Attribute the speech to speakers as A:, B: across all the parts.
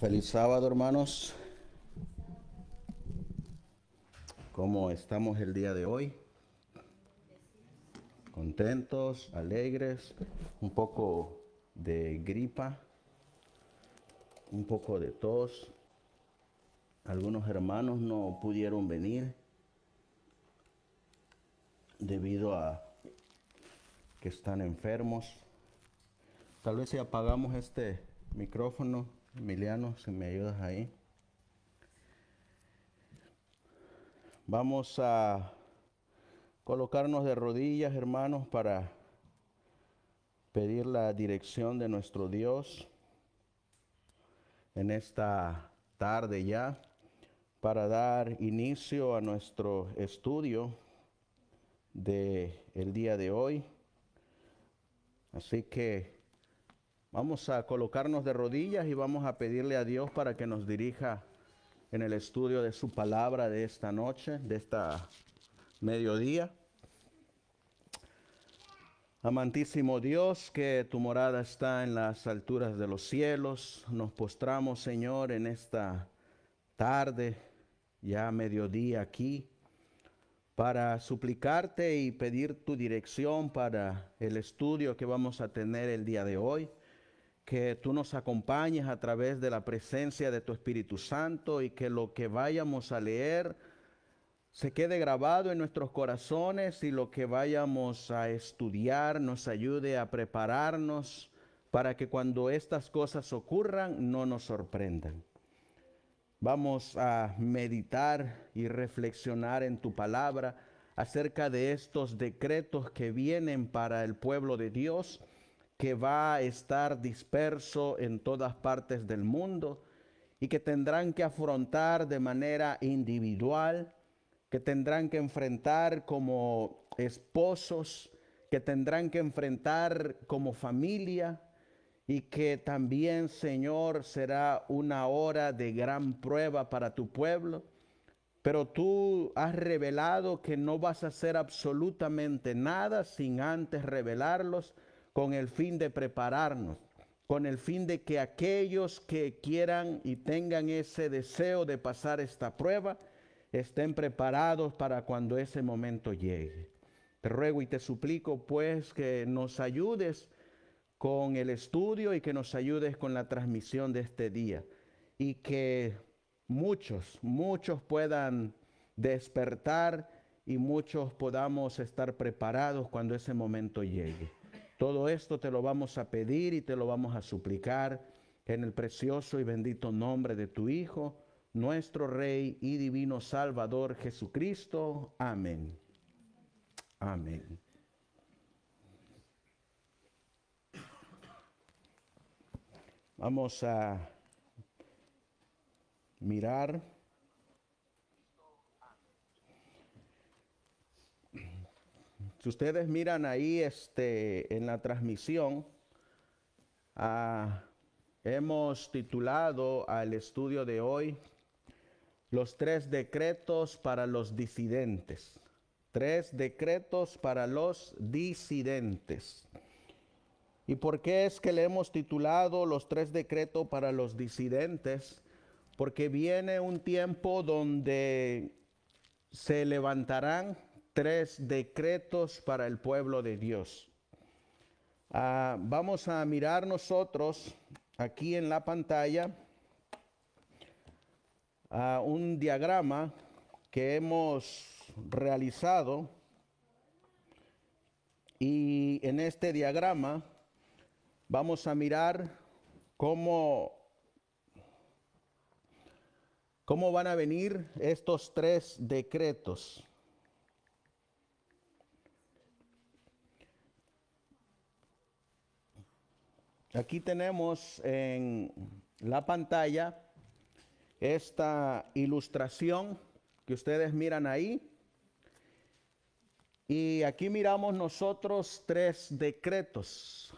A: Feliz sábado, hermanos. ¿Cómo estamos el día de hoy? Contentos, alegres, un poco de gripa, un poco de tos. Algunos hermanos no pudieron venir debido a que están enfermos. Tal vez si apagamos este micrófono Emiliano, si me ayudas ahí. Vamos a colocarnos de rodillas, hermanos, para pedir la dirección de nuestro Dios en esta tarde ya, para dar inicio a nuestro estudio de el día de hoy. Así que Vamos a colocarnos de rodillas y vamos a pedirle a Dios para que nos dirija en el estudio de su palabra de esta noche, de esta mediodía. Amantísimo Dios, que tu morada está en las alturas de los cielos, nos postramos, Señor, en esta tarde, ya mediodía aquí, para suplicarte y pedir tu dirección para el estudio que vamos a tener el día de hoy que tú nos acompañes a través de la presencia de tu Espíritu Santo y que lo que vayamos a leer se quede grabado en nuestros corazones y lo que vayamos a estudiar nos ayude a prepararnos para que cuando estas cosas ocurran no nos sorprendan. Vamos a meditar y reflexionar en tu palabra acerca de estos decretos que vienen para el pueblo de Dios que va a estar disperso en todas partes del mundo y que tendrán que afrontar de manera individual, que tendrán que enfrentar como esposos, que tendrán que enfrentar como familia y que también, Señor, será una hora de gran prueba para tu pueblo. Pero tú has revelado que no vas a hacer absolutamente nada sin antes revelarlos con el fin de prepararnos, con el fin de que aquellos que quieran y tengan ese deseo de pasar esta prueba, estén preparados para cuando ese momento llegue. Te ruego y te suplico pues que nos ayudes con el estudio y que nos ayudes con la transmisión de este día y que muchos, muchos puedan despertar y muchos podamos estar preparados cuando ese momento llegue. Todo esto te lo vamos a pedir y te lo vamos a suplicar en el precioso y bendito nombre de tu Hijo, nuestro Rey y Divino Salvador Jesucristo. Amén. Amén. Vamos a mirar Si ustedes miran ahí este, en la transmisión, ah, hemos titulado al estudio de hoy los tres decretos para los disidentes. Tres decretos para los disidentes. ¿Y por qué es que le hemos titulado los tres decretos para los disidentes? Porque viene un tiempo donde se levantarán tres decretos para el pueblo de Dios. Ah, vamos a mirar nosotros aquí en la pantalla A ah, un diagrama que hemos realizado y en este diagrama vamos a mirar cómo cómo van a venir estos tres decretos. Aquí tenemos en la pantalla esta ilustración que ustedes miran ahí. Y aquí miramos nosotros tres decretos.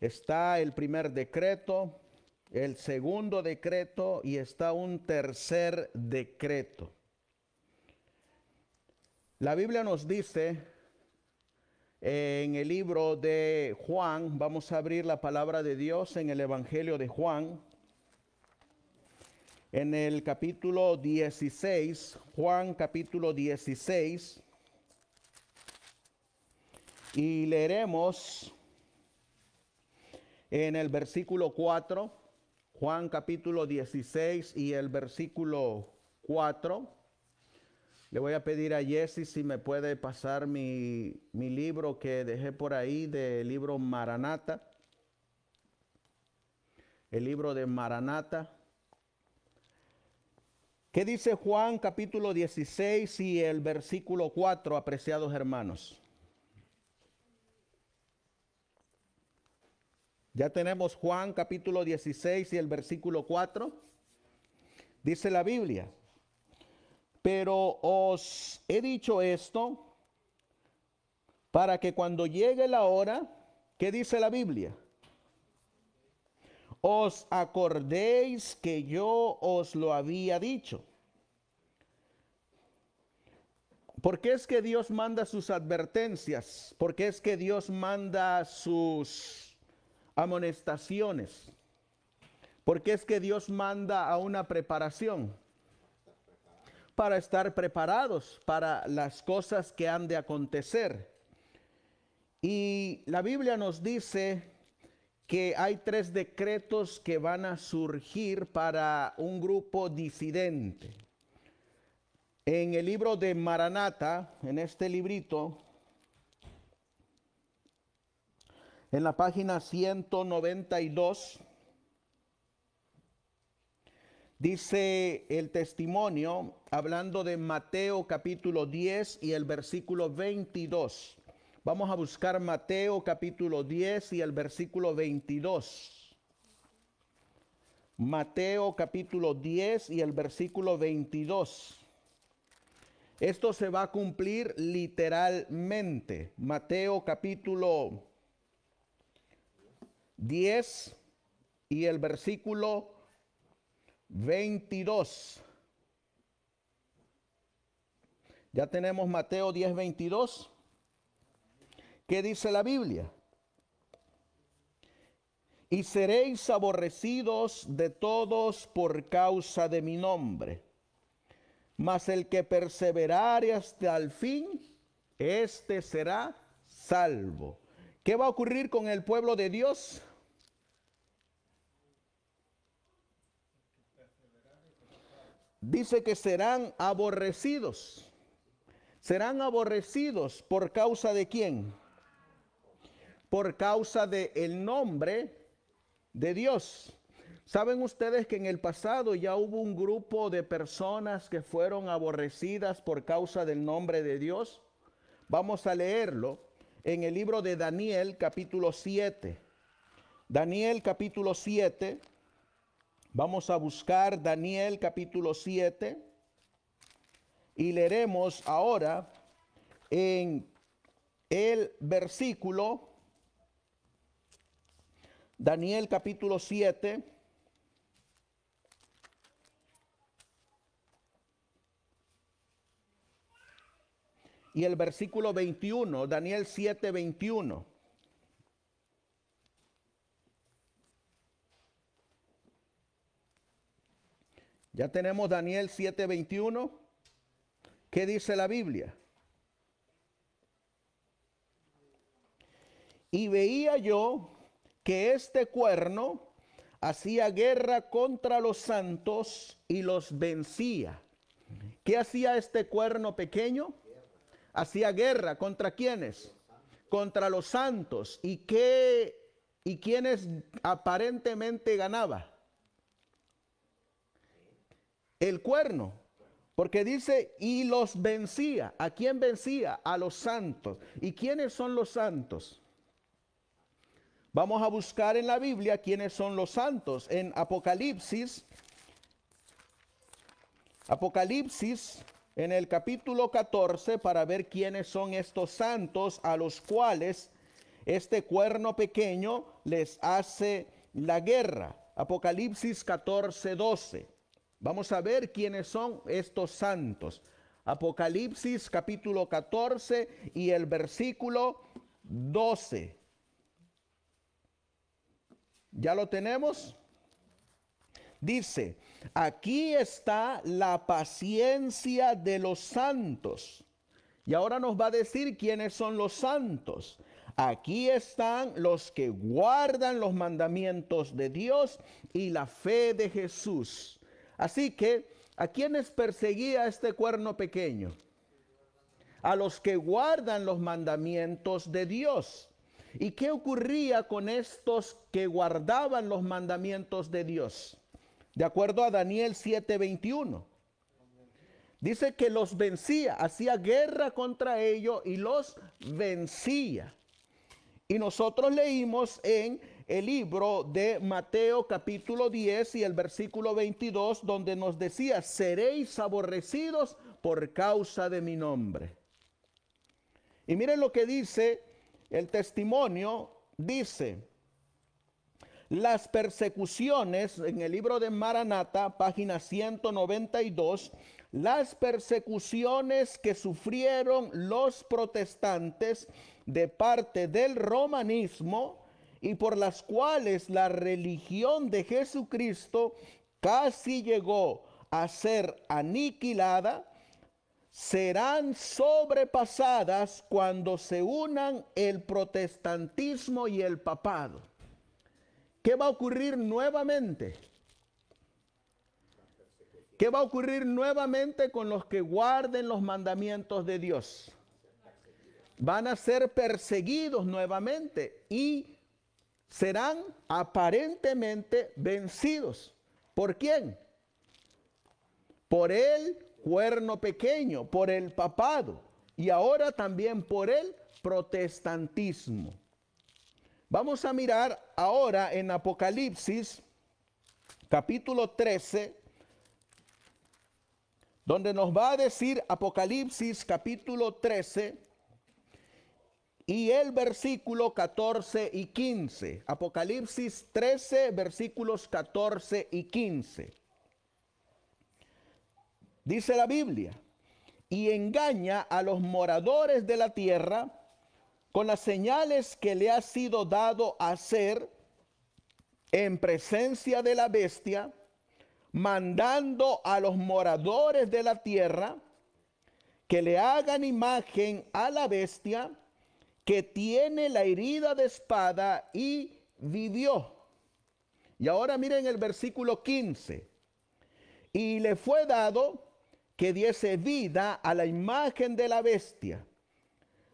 A: Está el primer decreto, el segundo decreto y está un tercer decreto. La Biblia nos dice en el libro de Juan. Vamos a abrir la palabra de Dios en el Evangelio de Juan. En el capítulo 16, Juan capítulo 16. Y leeremos en el versículo 4, Juan capítulo 16 y el versículo 4. Le voy a pedir a Jesse si me puede pasar mi, mi libro que dejé por ahí, del libro Maranata. El libro de Maranata. ¿Qué dice Juan capítulo 16 y el versículo 4, apreciados hermanos? Ya tenemos Juan capítulo 16 y el versículo 4. Dice la Biblia. Pero os he dicho esto para que cuando llegue la hora, ¿qué dice la Biblia? Os acordéis que yo os lo había dicho. ¿Por qué es que Dios manda sus advertencias? ¿Por qué es que Dios manda sus amonestaciones? ¿Por qué es que Dios manda a una preparación? para estar preparados para las cosas que han de acontecer. Y la Biblia nos dice que hay tres decretos que van a surgir para un grupo disidente. En el libro de Maranata, en este librito, en la página 192, Dice el testimonio, hablando de Mateo capítulo 10 y el versículo 22. Vamos a buscar Mateo capítulo 10 y el versículo 22. Mateo capítulo 10 y el versículo 22. Esto se va a cumplir literalmente. Mateo capítulo 10 y el versículo 22. Ya tenemos Mateo 10, 22. ¿Qué dice la Biblia? Y seréis aborrecidos de todos por causa de mi nombre. Mas el que perseverar hasta el fin, este será salvo. ¿Qué va a ocurrir con el pueblo de Dios? dice que serán aborrecidos. Serán aborrecidos por causa de quién? Por causa del el nombre de Dios. Saben ustedes que en el pasado ya hubo un grupo de personas que fueron aborrecidas por causa del nombre de Dios. Vamos a leerlo en el libro de Daniel capítulo 7. Daniel capítulo 7 Vamos a buscar Daniel capítulo 7 y leeremos ahora en el versículo Daniel capítulo 7. Y el versículo 21, Daniel 7, 21. Ya tenemos Daniel 7:21. ¿Qué dice la Biblia? Y veía yo que este cuerno hacía guerra contra los santos y los vencía. ¿Qué hacía este cuerno pequeño? Hacía guerra contra quiénes? Contra los santos. ¿Y qué y quiénes aparentemente ganaba? el cuerno. Porque dice, y los vencía. ¿A quién vencía? A los santos. ¿Y quiénes son los santos? Vamos a buscar en la Biblia quiénes son los santos. En Apocalipsis, Apocalipsis, en el capítulo 14, para ver quiénes son estos santos a los cuales este cuerno pequeño les hace la guerra. Apocalipsis 14, 12. Vamos a ver quiénes son estos santos. Apocalipsis capítulo 14 y el versículo 12. ¿Ya lo tenemos? Dice, aquí está la paciencia de los santos. Y ahora nos va a decir quiénes son los santos. Aquí están los que guardan los mandamientos de Dios y la fe de Jesús. Así que, ¿a quiénes perseguía este cuerno pequeño? A los que guardan los mandamientos de Dios. ¿Y qué ocurría con estos que guardaban los mandamientos de Dios? De acuerdo a Daniel 7:21. Dice que los vencía, hacía guerra contra ellos y los vencía. Y nosotros leímos en el libro de Mateo capítulo 10 y el versículo 22, donde nos decía, seréis aborrecidos por causa de mi nombre. Y miren lo que dice el testimonio, dice, las persecuciones, en el libro de Maranata, página 192, las persecuciones que sufrieron los protestantes de parte del romanismo, y por las cuales la religión de Jesucristo casi llegó a ser aniquilada, serán sobrepasadas cuando se unan el protestantismo y el papado. ¿Qué va a ocurrir nuevamente? ¿Qué va a ocurrir nuevamente con los que guarden los mandamientos de Dios? Van a ser perseguidos nuevamente y serán aparentemente vencidos. ¿Por quién? Por el cuerno pequeño, por el papado y ahora también por el protestantismo. Vamos a mirar ahora en Apocalipsis capítulo 13, donde nos va a decir Apocalipsis capítulo 13 y el versículo 14 y 15. Apocalipsis 13, versículos 14 y 15. Dice la Biblia, y engaña a los moradores de la tierra con las señales que le ha sido dado hacer en presencia de la bestia, mandando a los moradores de la tierra que le hagan imagen a la bestia que tiene la herida de espada y vivió. Y ahora miren el versículo 15. Y le fue dado que diese vida a la imagen de la bestia,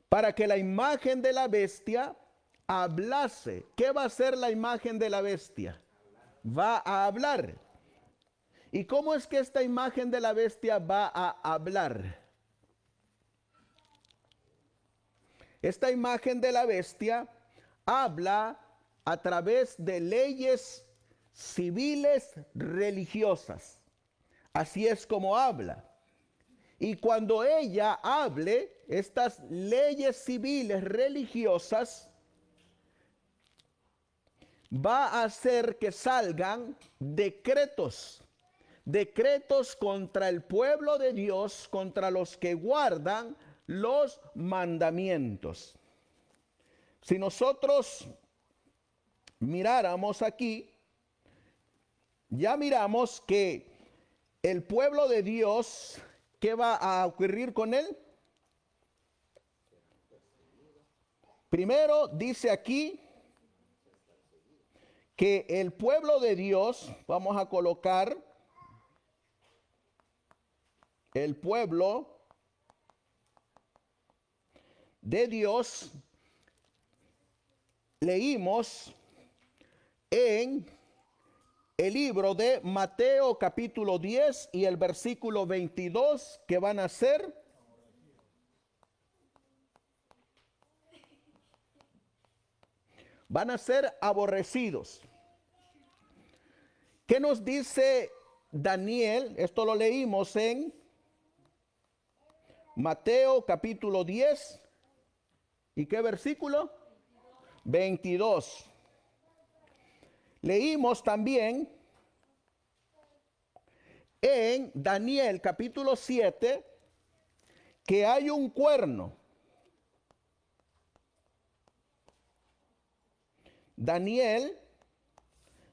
A: para que la imagen de la bestia hablase. ¿Qué va a ser la imagen de la bestia? Va a hablar. ¿Y cómo es que esta imagen de la bestia va a hablar? Esta imagen de la bestia habla a través de leyes civiles religiosas. Así es como habla. Y cuando ella hable, estas leyes civiles religiosas va a hacer que salgan decretos, decretos contra el pueblo de Dios, contra los que guardan los mandamientos. Si nosotros miráramos aquí, ya miramos que el pueblo de Dios, ¿qué va a ocurrir con él? Primero dice aquí que el pueblo de Dios, vamos a colocar el pueblo de Dios, leímos en el libro de Mateo capítulo 10 y el versículo 22 que van a ser van a ser aborrecidos. ¿Qué nos dice Daniel? Esto lo leímos en Mateo capítulo 10 ¿Y qué versículo? 22. Leímos también en Daniel capítulo 7 que hay un cuerno. Daniel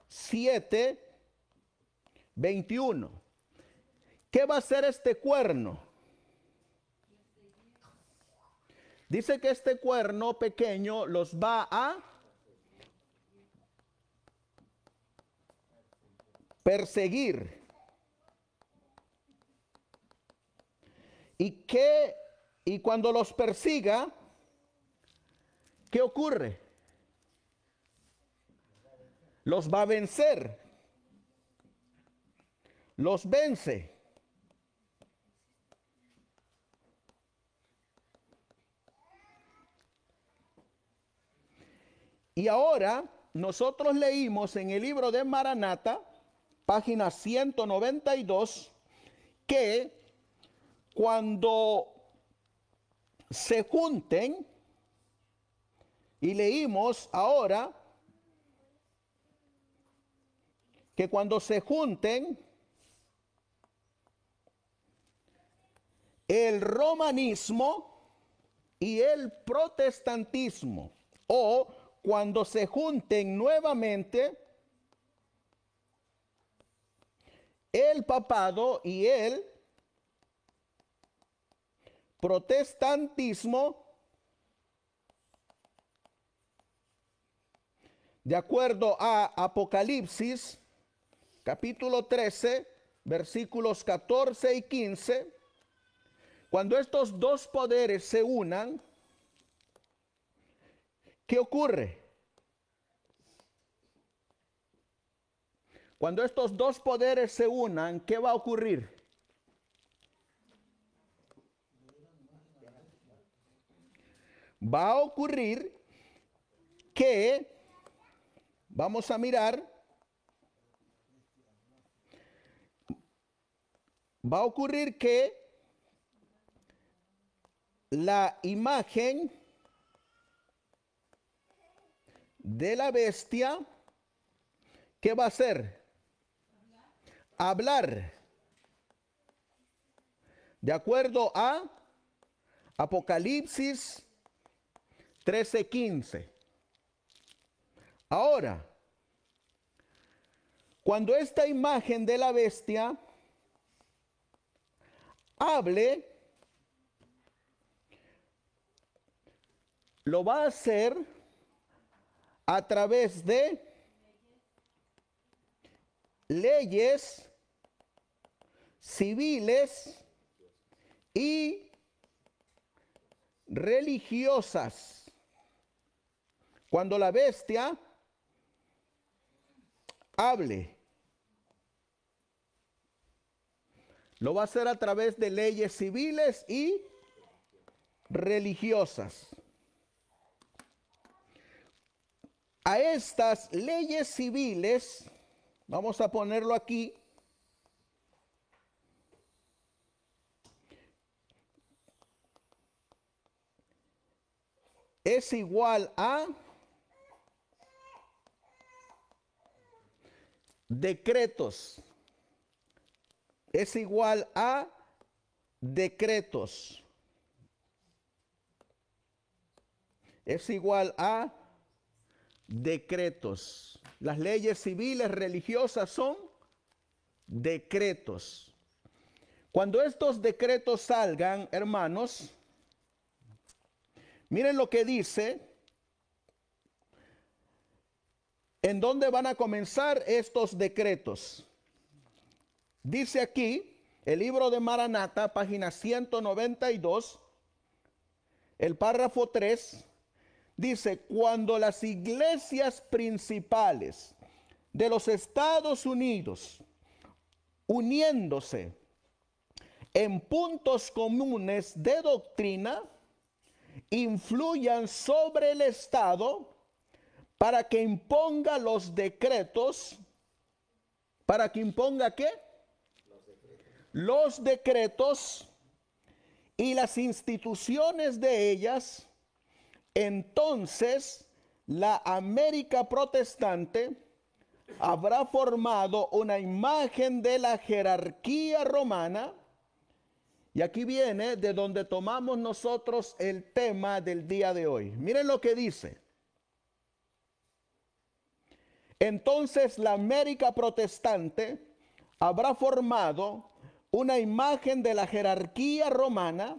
A: 7, 21. ¿Qué va a ser este cuerno? Dice que este cuerno pequeño los va a perseguir. Y que y cuando los persiga, ¿qué ocurre? Los va a vencer. Los vence. Y ahora nosotros leímos en el libro de Maranata, página 192, que cuando se junten, y leímos ahora que cuando se junten, el romanismo y el protestantismo, o cuando se junten nuevamente, el papado y el protestantismo, de acuerdo a Apocalipsis, capítulo 13, versículos 14 y 15, cuando estos dos poderes se unan, ¿Qué ocurre? Cuando estos dos poderes se unan, ¿qué va a ocurrir? Va a ocurrir que vamos a mirar, va a ocurrir que la imagen de la bestia, ¿qué va a hacer? Hablar. De acuerdo a Apocalipsis 13:15. Ahora, cuando esta imagen de la bestia hable, lo va a hacer a través de leyes civiles y religiosas. Cuando la bestia hable, lo va a hacer a través de leyes civiles y religiosas. a estas leyes civiles, vamos a ponerlo aquí, es igual a decretos. Es igual a decretos. Es igual a decretos. Las leyes civiles religiosas son decretos. Cuando estos decretos salgan, hermanos, miren lo que dice, en dónde van a comenzar estos decretos. Dice aquí el libro de Maranata, página 192, el párrafo 3, Dice, cuando las iglesias principales de los Estados Unidos, uniéndose en puntos comunes de doctrina, influyan sobre el Estado para que imponga los decretos, para que imponga qué? Los decretos, y las instituciones de ellas entonces, la América protestante habrá formado una imagen de la jerarquía romana. Y aquí viene de donde tomamos nosotros el tema del día de hoy. Miren lo que dice. Entonces la América protestante habrá formado una imagen de la jerarquía romana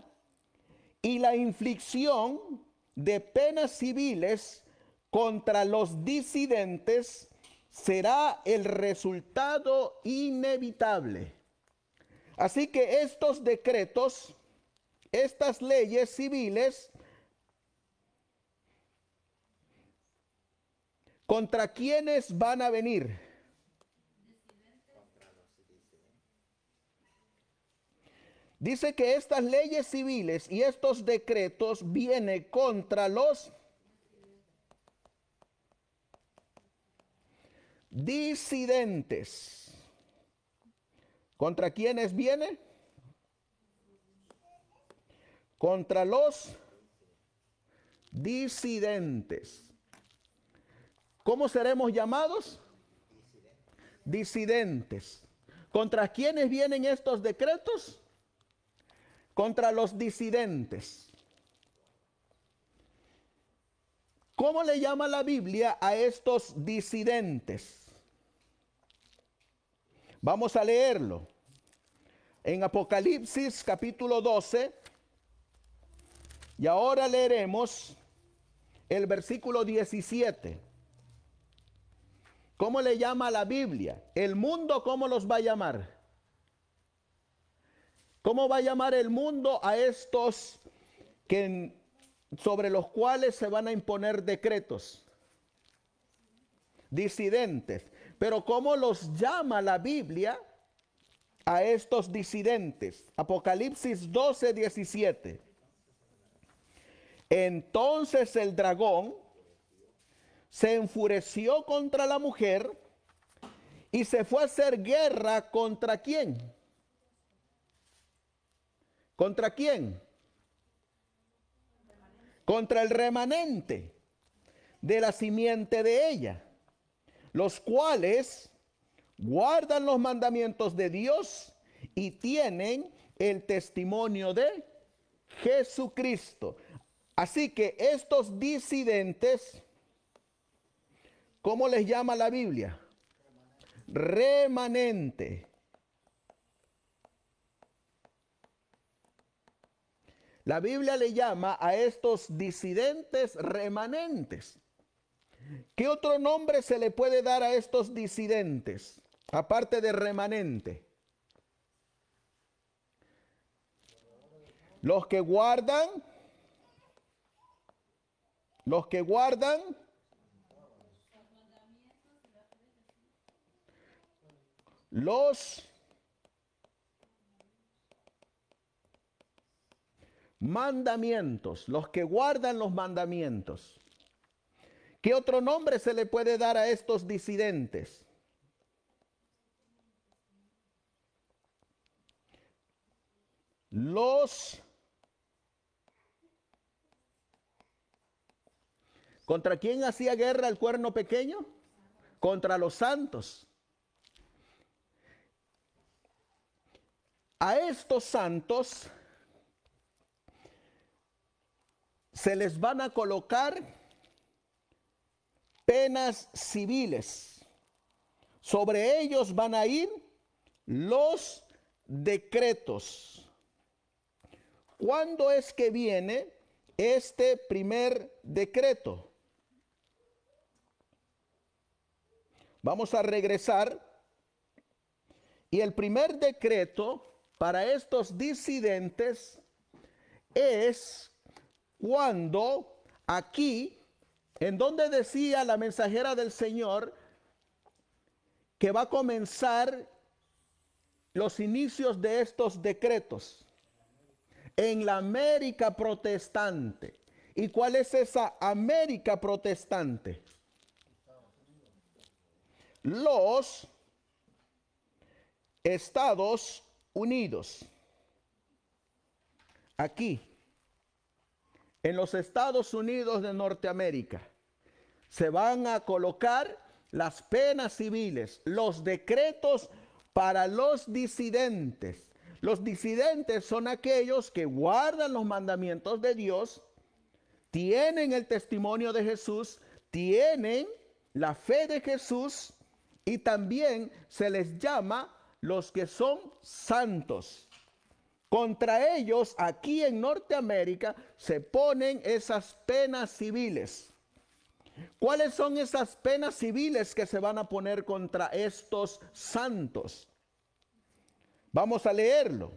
A: y la inflicción de penas civiles contra los disidentes será el resultado inevitable. Así que estos decretos, estas leyes civiles, ¿contra quienes van a venir? Dice que estas leyes civiles y estos decretos vienen contra los disidentes. ¿Contra quiénes vienen? Contra los disidentes. ¿Cómo seremos llamados? Disidentes. ¿Contra quiénes vienen estos decretos? contra los disidentes. ¿Cómo le llama la Biblia a estos disidentes? Vamos a leerlo. En Apocalipsis capítulo 12, y ahora leeremos el versículo 17. ¿Cómo le llama la Biblia? ¿El mundo cómo los va a llamar? ¿Cómo va a llamar el mundo a estos que, sobre los cuales se van a imponer decretos? Disidentes. Pero ¿cómo los llama la Biblia a estos disidentes? Apocalipsis 12, 17. Entonces el dragón se enfureció contra la mujer y se fue a hacer guerra contra quién? ¿Contra quién? Contra el remanente de la simiente de ella, los cuales guardan los mandamientos de Dios y tienen el testimonio de Jesucristo. Así que estos disidentes, ¿cómo les llama la Biblia? Remanente. La Biblia le llama a estos disidentes remanentes. ¿Qué otro nombre se le puede dar a estos disidentes, aparte de remanente? Los que guardan, los que guardan los mandamientos, los que guardan los mandamientos. ¿Qué otro nombre se le puede dar a estos disidentes? Los... ¿Contra quién hacía guerra el cuerno pequeño? Contra los santos. A estos santos se les van a colocar penas civiles. Sobre ellos van a ir los decretos. ¿Cuándo es que viene este primer decreto? Vamos a regresar. Y el primer decreto para estos disidentes es cuando aquí, en donde decía la mensajera del Señor, que va a comenzar los inicios de estos decretos en la América protestante. ¿Y cuál es esa América protestante? Los Estados Unidos. Aquí en los Estados Unidos de Norteamérica se van a colocar las penas civiles, los decretos para los disidentes. Los disidentes son aquellos que guardan los mandamientos de Dios, tienen el testimonio de Jesús, tienen la fe de Jesús y también se les llama los que son santos. Contra ellos, aquí en Norteamérica, se ponen esas penas civiles. ¿Cuáles son esas penas civiles que se van a poner contra estos santos? Vamos a leerlo.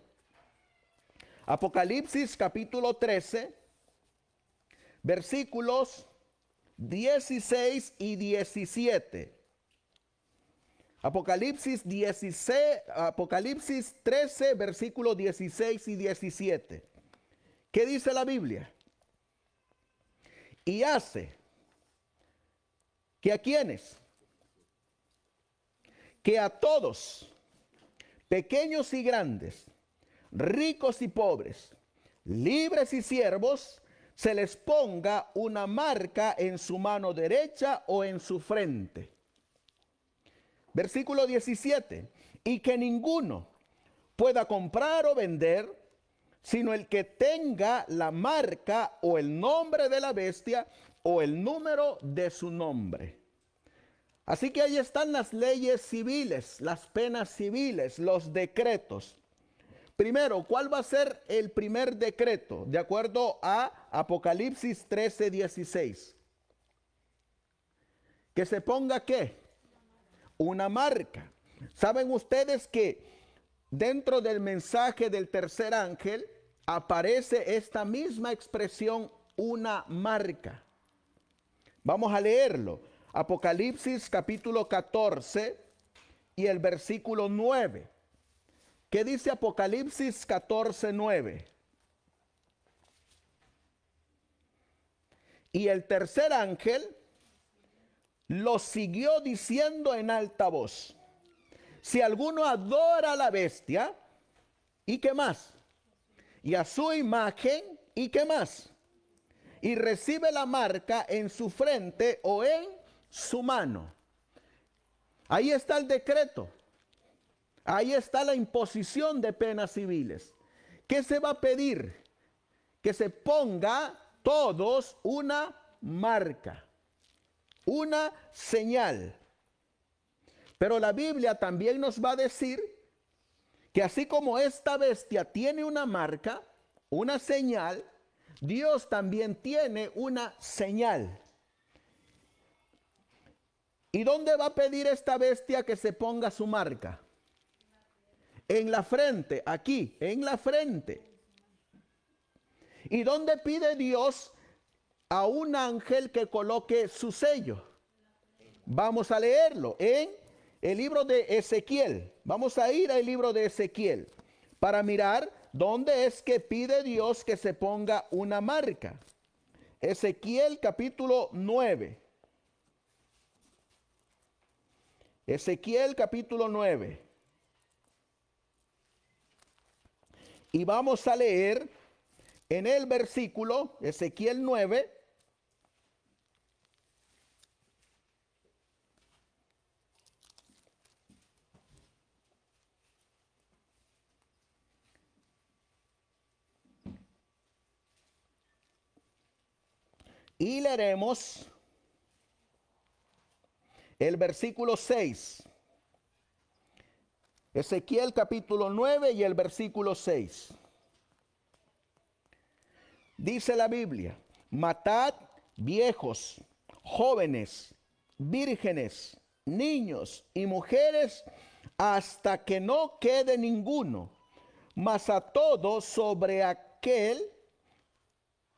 A: Apocalipsis capítulo 13, versículos 16 y 17. Apocalipsis 16, Apocalipsis 13, versículos 16 y 17. ¿Qué dice la Biblia? Y hace que a quienes, que a todos, pequeños y grandes, ricos y pobres, libres y siervos, se les ponga una marca en su mano derecha o en su frente Versículo 17. Y que ninguno pueda comprar o vender, sino el que tenga la marca o el nombre de la bestia o el número de su nombre. Así que ahí están las leyes civiles, las penas civiles, los decretos. Primero, ¿cuál va a ser el primer decreto? De acuerdo a Apocalipsis 13, 16. Que se ponga qué? una marca. ¿Saben ustedes que dentro del mensaje del tercer ángel aparece esta misma expresión, una marca? Vamos a leerlo. Apocalipsis capítulo 14 y el versículo 9. ¿Qué dice Apocalipsis 14, 9? Y el tercer ángel lo siguió diciendo en alta voz. Si alguno adora a la bestia, ¿y qué más? Y a su imagen, ¿y qué más? Y recibe la marca en su frente o en su mano. Ahí está el decreto. Ahí está la imposición de penas civiles. ¿Qué se va a pedir? Que se ponga todos una marca una señal. Pero la Biblia también nos va a decir que así como esta bestia tiene una marca, una señal, Dios también tiene una señal. ¿Y dónde va a pedir esta bestia que se ponga su marca? En la frente, aquí, en la frente. ¿Y dónde pide Dios a un ángel que coloque su sello. Vamos a leerlo en el libro de Ezequiel. Vamos a ir al libro de Ezequiel para mirar dónde es que pide Dios que se ponga una marca. Ezequiel capítulo 9. Ezequiel capítulo 9. Y vamos a leer en el versículo Ezequiel 9 Y leeremos el versículo 6. Ezequiel capítulo 9 y el versículo 6. Dice la Biblia, matad viejos, jóvenes, vírgenes, niños y mujeres hasta que no quede ninguno, mas a todos sobre aquel que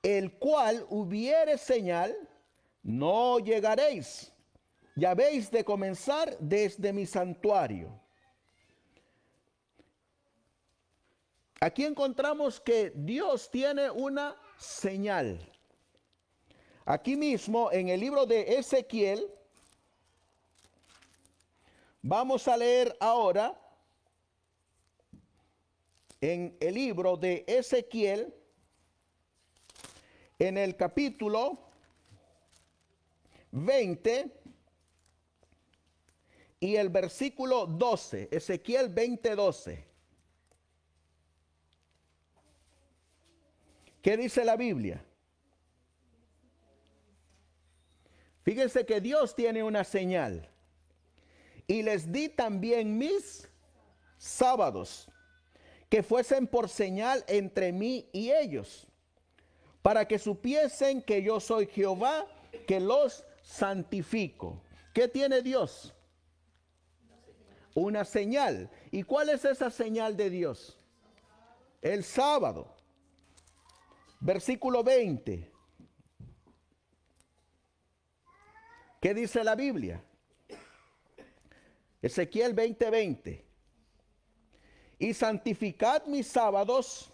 A: el cual hubiere señal, no llegaréis. Y habéis de comenzar desde mi santuario. Aquí encontramos que Dios tiene una señal. Aquí mismo en el libro de Ezequiel, vamos a leer ahora en el libro de Ezequiel, en el capítulo 20 y el versículo 12, Ezequiel 2012 ¿Qué dice la Biblia? Fíjense que Dios tiene una señal. Y les di también mis sábados, que fuesen por señal entre mí y ellos para que supiesen que yo soy Jehová, que los santifico. ¿Qué tiene Dios? Una señal. ¿Y cuál es esa señal de Dios? El sábado. Versículo 20. ¿Qué dice la Biblia? Ezequiel 20:20. Y santificad mis sábados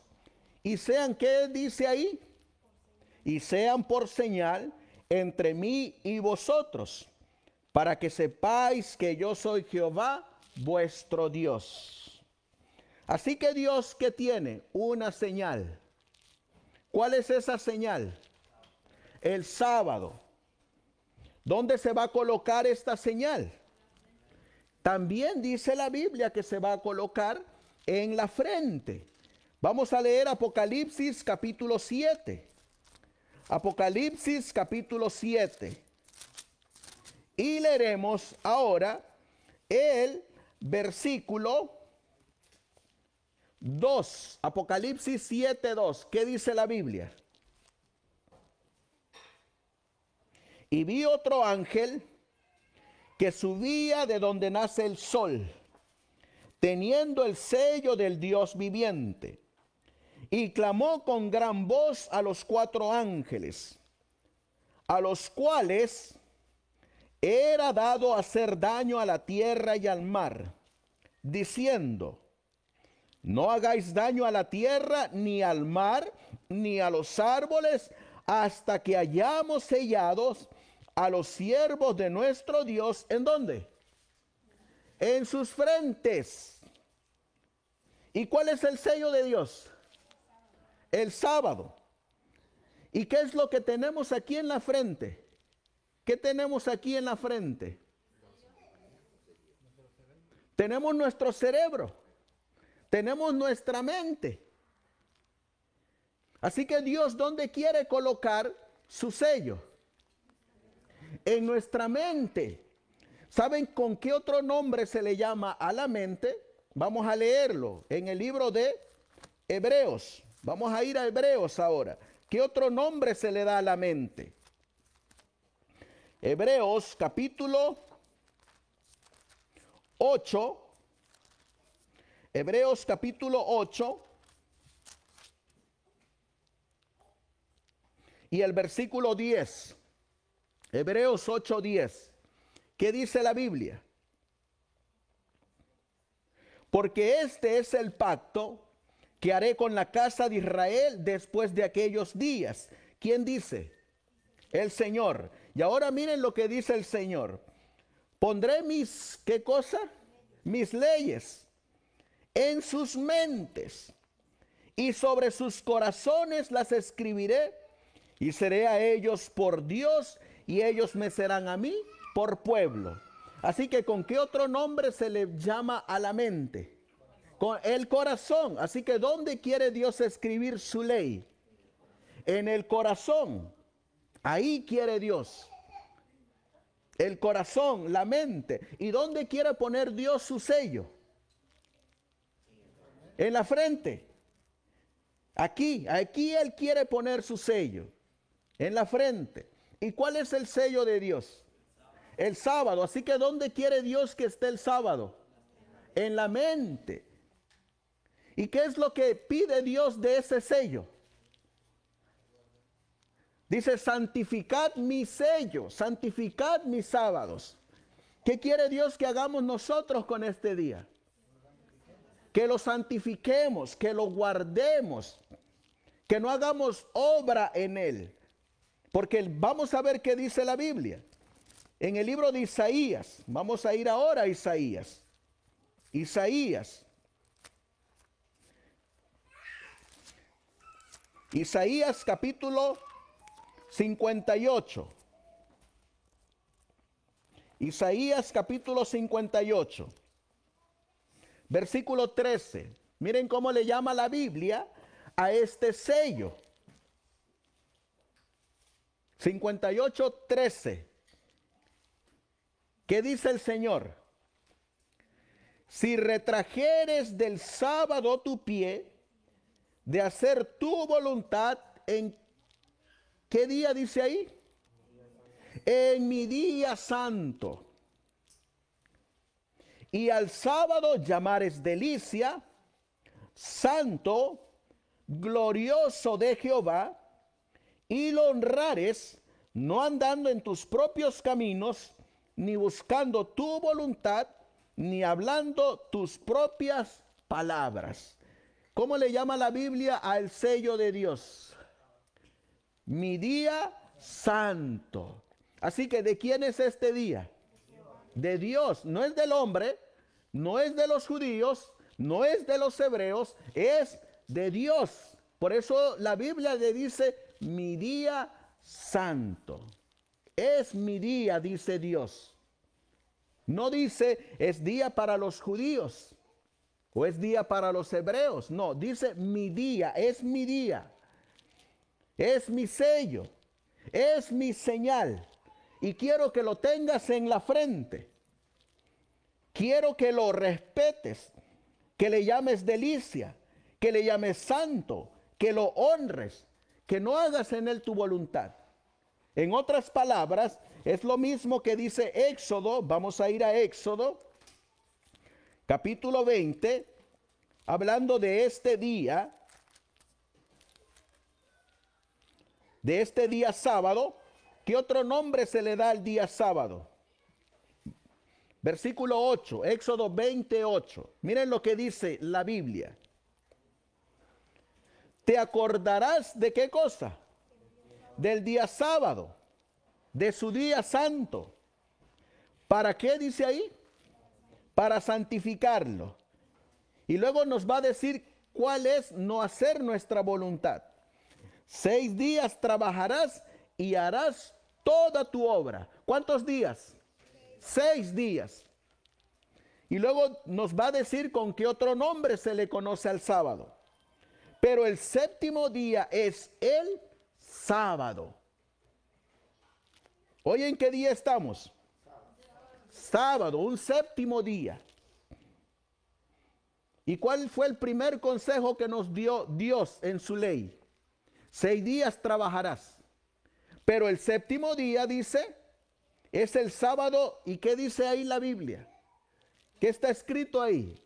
A: y sean, ¿qué dice ahí? y sean por señal entre mí y vosotros, para que sepáis que yo soy Jehová vuestro Dios. Así que Dios que tiene una señal. ¿Cuál es esa señal? El sábado. ¿Dónde se va a colocar esta señal? También dice la Biblia que se va a colocar en la frente. Vamos a leer Apocalipsis capítulo 7. Apocalipsis capítulo 7. Y leeremos ahora el versículo 2, Apocalipsis 7, 2. ¿Qué dice la Biblia? Y vi otro ángel que subía de donde nace el sol, teniendo el sello del Dios viviente y clamó con gran voz a los cuatro ángeles, a los cuales era dado hacer daño a la tierra y al mar, diciendo, no hagáis daño a la tierra, ni al mar, ni a los árboles, hasta que hayamos sellados a los siervos de nuestro Dios. ¿En dónde? En sus frentes. ¿Y cuál es el sello de Dios? el sábado. ¿Y qué es lo que tenemos aquí en la frente? ¿Qué tenemos aquí en la frente? Tenemos nuestro cerebro, tenemos nuestra mente. Así que Dios, ¿dónde quiere colocar su sello? En nuestra mente. ¿Saben con qué otro nombre se le llama a la mente? Vamos a leerlo en el libro de Hebreos. Vamos a ir a Hebreos ahora. ¿Qué otro nombre se le da a la mente? Hebreos capítulo 8. Hebreos capítulo 8. Y el versículo 10. Hebreos 8, 10. ¿Qué dice la Biblia? Porque este es el pacto ¿Qué haré con la casa de Israel después de aquellos días. ¿Quién dice? El Señor. Y ahora miren lo que dice el Señor. Pondré mis, ¿qué cosa? Mis leyes en sus mentes y sobre sus corazones las escribiré y seré a ellos por Dios y ellos me serán a mí por pueblo. Así que con qué otro nombre se le llama a la mente? el corazón. Así que ¿dónde quiere Dios escribir su ley? En el corazón. Ahí quiere Dios. El corazón, la mente. ¿Y dónde quiere poner Dios su sello? En la frente. Aquí, aquí Él quiere poner su sello. En la frente. ¿Y cuál es el sello de Dios? El sábado. Así que ¿dónde quiere Dios que esté el sábado? En la mente. ¿Y qué es lo que pide Dios de ese sello? Dice, santificad mi sello, santificad mis sábados. ¿Qué quiere Dios que hagamos nosotros con este día? Que lo santifiquemos, que lo guardemos, que no hagamos obra en él. Porque vamos a ver qué dice la Biblia. En el libro de Isaías, vamos a ir ahora a Isaías. Isaías Isaías capítulo 58. Isaías capítulo 58, versículo 13. Miren cómo le llama la Biblia a este sello. 58, 13. ¿Qué dice el Señor? Si retrajeres del sábado tu pie, de hacer tu voluntad en qué día dice ahí? En mi día santo. Y al sábado ES delicia, santo, glorioso de Jehová, y lo honrares, no andando en tus propios caminos, ni buscando tu voluntad, ni hablando tus propias palabras. ¿Cómo le llama la Biblia al sello de Dios? Mi día santo. Así que ¿de quién es este día? De Dios, no es del hombre, no es de los judíos, no es de los hebreos, es de Dios. Por eso la Biblia le dice, mi día santo. Es mi día, dice Dios. No dice, es día para los judíos es día para los hebreos. No, dice mi día, es mi día, es mi sello, es mi señal. Y quiero que lo tengas en la frente. Quiero que lo respetes, que le llames delicia, que le llames santo, que lo honres, que no hagas en él tu voluntad. En otras palabras, es lo mismo que dice Éxodo, vamos a ir a Éxodo capítulo 20, hablando de este día, de este día sábado, ¿qué otro nombre se le da al día sábado? Versículo 8, Éxodo 28. Miren lo que dice la Biblia. ¿Te acordarás de qué cosa? Del día sábado, de su día santo. ¿Para qué dice ahí? para santificarlo. Y luego nos va a decir cuál es no hacer nuestra voluntad. Seis días trabajarás y harás toda tu obra. ¿Cuántos días? Seis días. Y luego nos va a decir con qué otro nombre se le conoce al sábado. Pero el séptimo día es el sábado. Hoy en qué día estamos? sábado, un séptimo día. ¿Y cuál fue el primer consejo que nos dio Dios en su ley? Seis días trabajarás. Pero el séptimo día dice, es el sábado. ¿Y qué dice ahí la Biblia? ¿Qué está escrito ahí?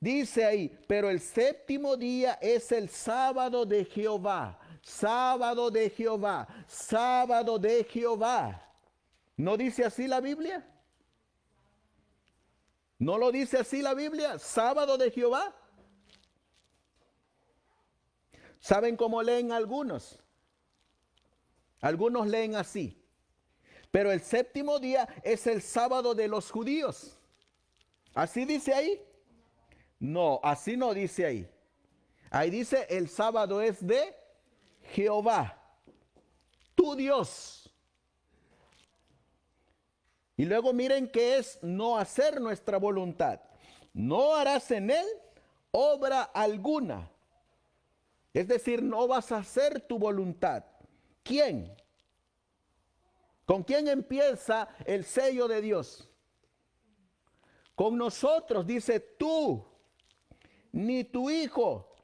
A: Dice ahí, pero el séptimo día es el sábado de Jehová. Sábado de Jehová. Sábado de Jehová. ¿No dice así la Biblia? ¿No lo dice así la Biblia? Sábado de Jehová. ¿Saben cómo leen algunos? Algunos leen así. Pero el séptimo día es el sábado de los judíos. ¿Así dice ahí? No, así no dice ahí. Ahí dice el sábado es de Jehová, tu Dios. Y luego miren qué es no hacer nuestra voluntad. No harás en él obra alguna. Es decir, no vas a hacer tu voluntad. ¿Quién? ¿Con quién empieza el sello de Dios? Con nosotros, dice tú, ni tu hijo,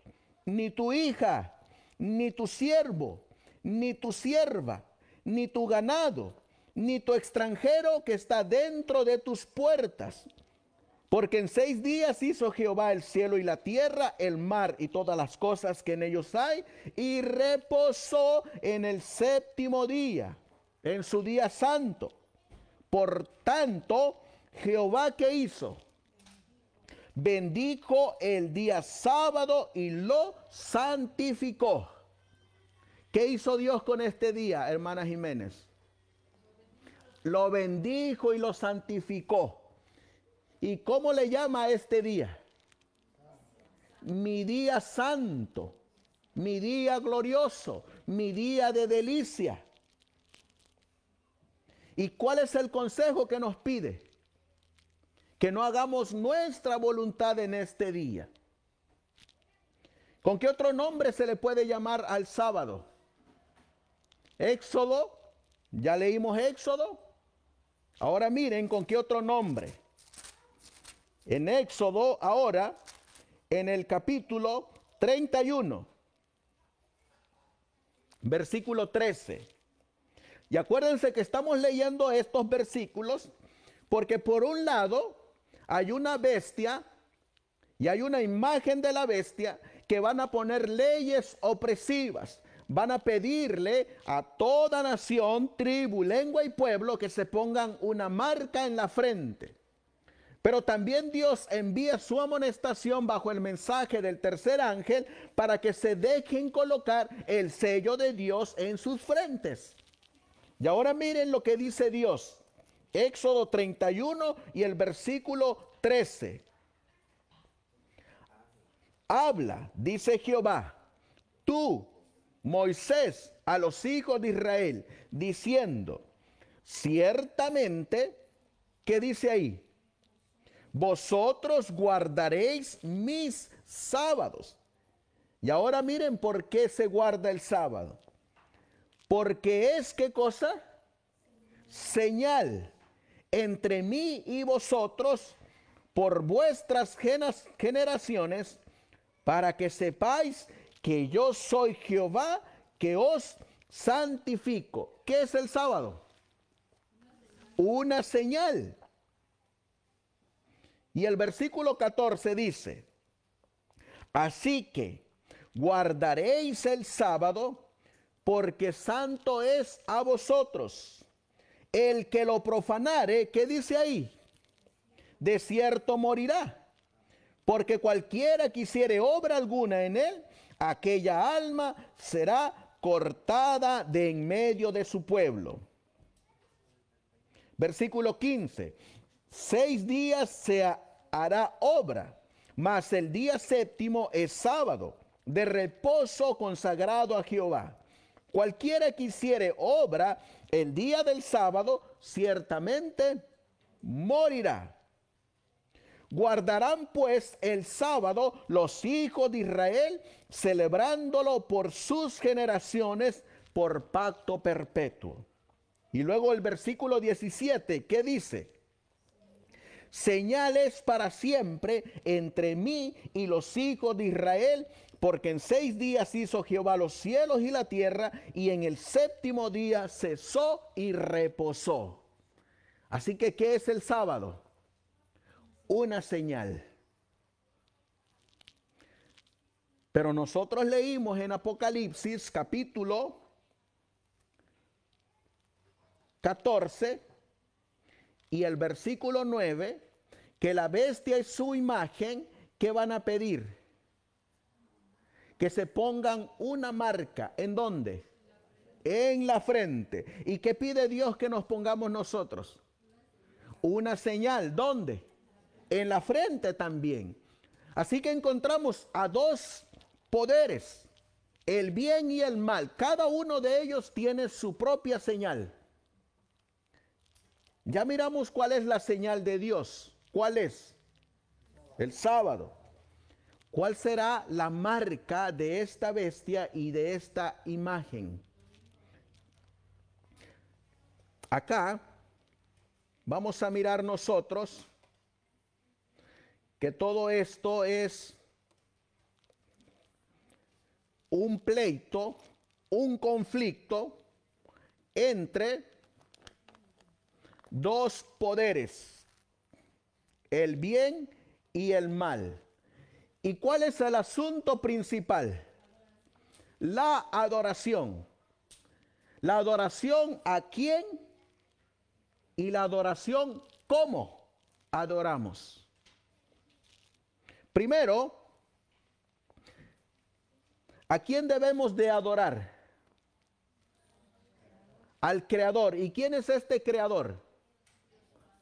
A: ni tu hija, ni tu siervo, ni tu sierva, ni tu ganado ni tu extranjero que está dentro de tus puertas. Porque en seis días hizo Jehová el cielo y la tierra, el mar y todas las cosas que en ellos hay, y reposó en el séptimo día, en su día santo. Por tanto, Jehová que hizo, bendijo el día sábado y lo santificó. ¿Qué hizo Dios con este día, hermana Jiménez? lo bendijo y lo santificó. ¿Y cómo le llama a este día? Mi día santo, mi día glorioso, mi día de delicia. ¿Y cuál es el consejo que nos pide? Que no hagamos nuestra voluntad en este día. ¿Con qué otro nombre se le puede llamar al sábado? Éxodo, ya leímos Éxodo, Ahora miren con qué otro nombre. En Éxodo, ahora, en el capítulo 31, versículo 13. Y acuérdense que estamos leyendo estos versículos porque por un lado hay una bestia y hay una imagen de la bestia que van a poner leyes opresivas van a pedirle a toda nación, tribu, lengua y pueblo que se pongan una marca en la frente. Pero también Dios envía su amonestación bajo el mensaje del tercer ángel para que se dejen colocar el sello de Dios en sus frentes. Y ahora miren lo que dice Dios. Éxodo 31 y el versículo 13. Habla, dice Jehová, tú Moisés a los hijos de Israel, diciendo, ciertamente, ¿qué dice ahí? Vosotros guardaréis mis sábados. Y ahora miren por qué se guarda el sábado. Porque es qué cosa? Señal entre mí y vosotros por vuestras generaciones para que sepáis que yo soy Jehová que os santifico. ¿Qué es el sábado? Una señal. Y el versículo 14 dice, así que guardaréis el sábado porque santo es a vosotros. El que lo profanare, ¿qué dice ahí? De cierto morirá. Porque cualquiera que hiciere obra alguna en él, aquella alma será cortada de en medio de su pueblo. Versículo 15. Seis días se hará obra, mas el día séptimo es sábado de reposo consagrado a Jehová. Cualquiera que hiciere obra el día del sábado, ciertamente morirá. Guardarán pues el sábado los hijos de Israel, celebrándolo por sus generaciones, por pacto perpetuo. Y luego el versículo 17, ¿qué dice? Señales para siempre entre mí y los hijos de Israel, porque en seis días hizo Jehová los cielos y la tierra, y en el séptimo día cesó y reposó. Así que, ¿qué es el sábado? una señal. Pero nosotros leímos en Apocalipsis capítulo 14 y el versículo 9 que la bestia y su imagen que van a pedir que se pongan una marca en dónde? En la frente. ¿Y qué pide Dios que nos pongamos nosotros? Una señal, ¿dónde? en la frente también. Así que encontramos a dos poderes, el bien y el mal. Cada uno de ellos tiene su propia señal. Ya miramos cuál es la señal de Dios. ¿Cuál es? El sábado. ¿Cuál será la marca de esta bestia y de esta imagen? Acá vamos a mirar nosotros que todo esto es un pleito, un conflicto entre dos poderes, el bien y el mal. ¿Y cuál es el asunto principal? La adoración. La adoración a quién y la adoración cómo adoramos. Primero, ¿a quién debemos de adorar? Al Creador. ¿Y quién es este Creador?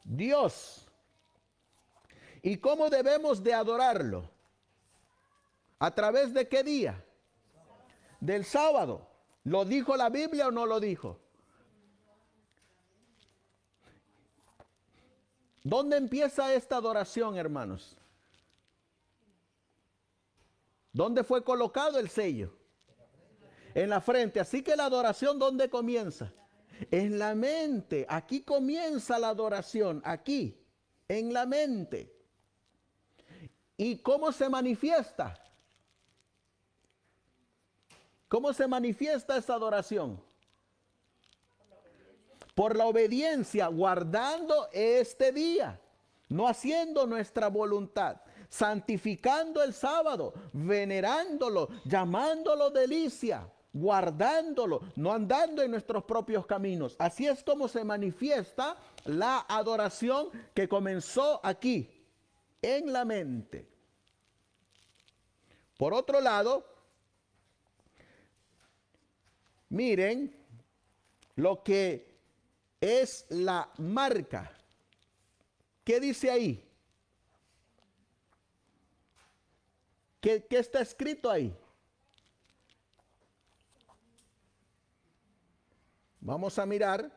A: Dios. ¿Y cómo debemos de adorarlo? ¿A través de qué día? Del sábado. ¿Lo dijo la Biblia o no lo dijo? ¿Dónde empieza esta adoración, hermanos? ¿Dónde fue colocado el sello? En la frente. Así que la adoración, ¿dónde comienza? En la mente. Aquí comienza la adoración. Aquí. En la mente. ¿Y cómo se manifiesta? ¿Cómo se manifiesta esa adoración? Por la obediencia, guardando este día, no haciendo nuestra voluntad santificando el sábado, venerándolo, llamándolo delicia, guardándolo, no andando en nuestros propios caminos. Así es como se manifiesta la adoración que comenzó aquí, en la mente. Por otro lado, miren lo que es la marca. ¿Qué dice ahí? ¿Qué, está escrito ahí? Vamos a mirar.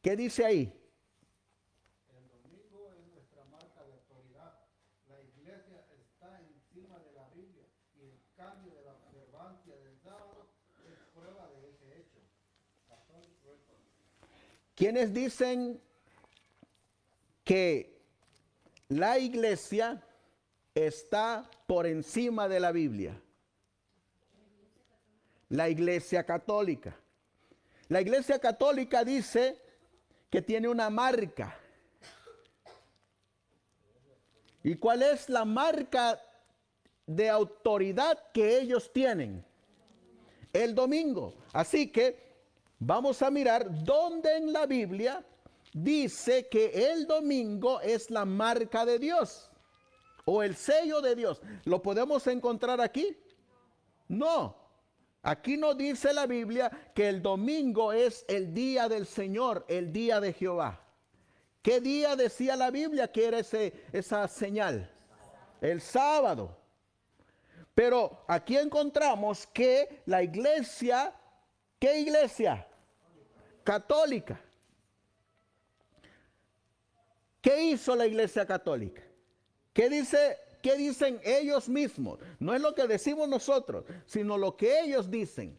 A: ¿Qué dice ahí? El domingo es nuestra marca de autoridad. La iglesia está encima de la Biblia y el cambio de la observancia del sábado es prueba de ese hecho. ¿Quiénes dicen que la iglesia está por encima de la Biblia. La Iglesia Católica. La Iglesia Católica dice que tiene una marca. ¿Y cuál es la marca de autoridad que ellos tienen? El domingo. Así que vamos a mirar dónde en la Biblia dice que el domingo es la marca de Dios o el sello de Dios, ¿lo podemos encontrar aquí? No. Aquí no dice la Biblia que el domingo es el día del Señor, el día de Jehová. ¿Qué día decía la Biblia que era ese, esa señal? El sábado. Pero aquí encontramos que la iglesia, ¿qué iglesia? Católica. ¿Qué hizo la iglesia católica? ¿Qué, dice, ¿Qué dicen ellos mismos? No es lo que decimos nosotros, sino lo que ellos dicen.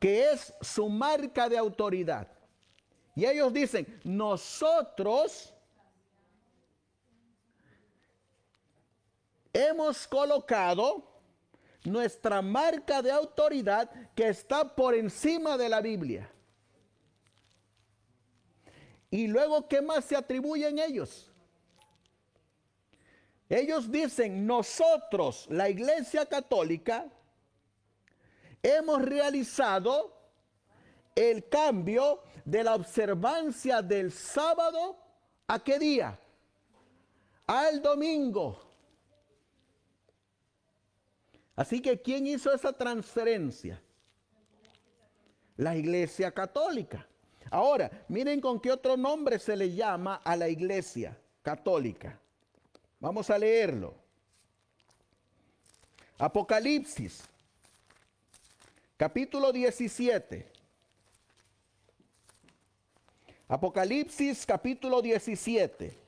A: Que es su marca de autoridad. Y ellos dicen, nosotros hemos colocado nuestra marca de autoridad que está por encima de la Biblia. Y luego, ¿qué más se atribuyen ellos? Ellos dicen, nosotros, la Iglesia Católica, hemos realizado el cambio de la observancia del sábado a qué día? Al domingo. Así que, ¿quién hizo esa transferencia? La Iglesia Católica. Ahora, miren con qué otro nombre se le llama a la Iglesia Católica. Vamos a leerlo. Apocalipsis, capítulo 17. Apocalipsis capítulo 17.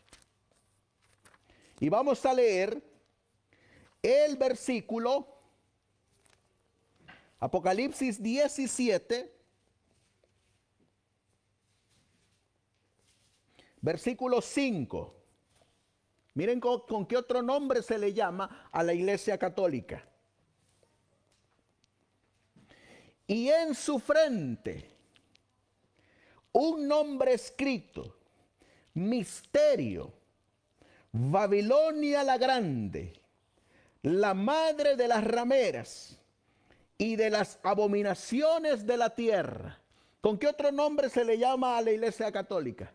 A: Y vamos a leer el versículo Apocalipsis 17, versículo 5. Miren con, qué otro nombre se le llama a la iglesia católica. Y en su frente, un nombre escrito, misterio, Babilonia la Grande, la madre de las rameras y de las abominaciones de la tierra. ¿Con qué otro nombre se le llama a la iglesia católica?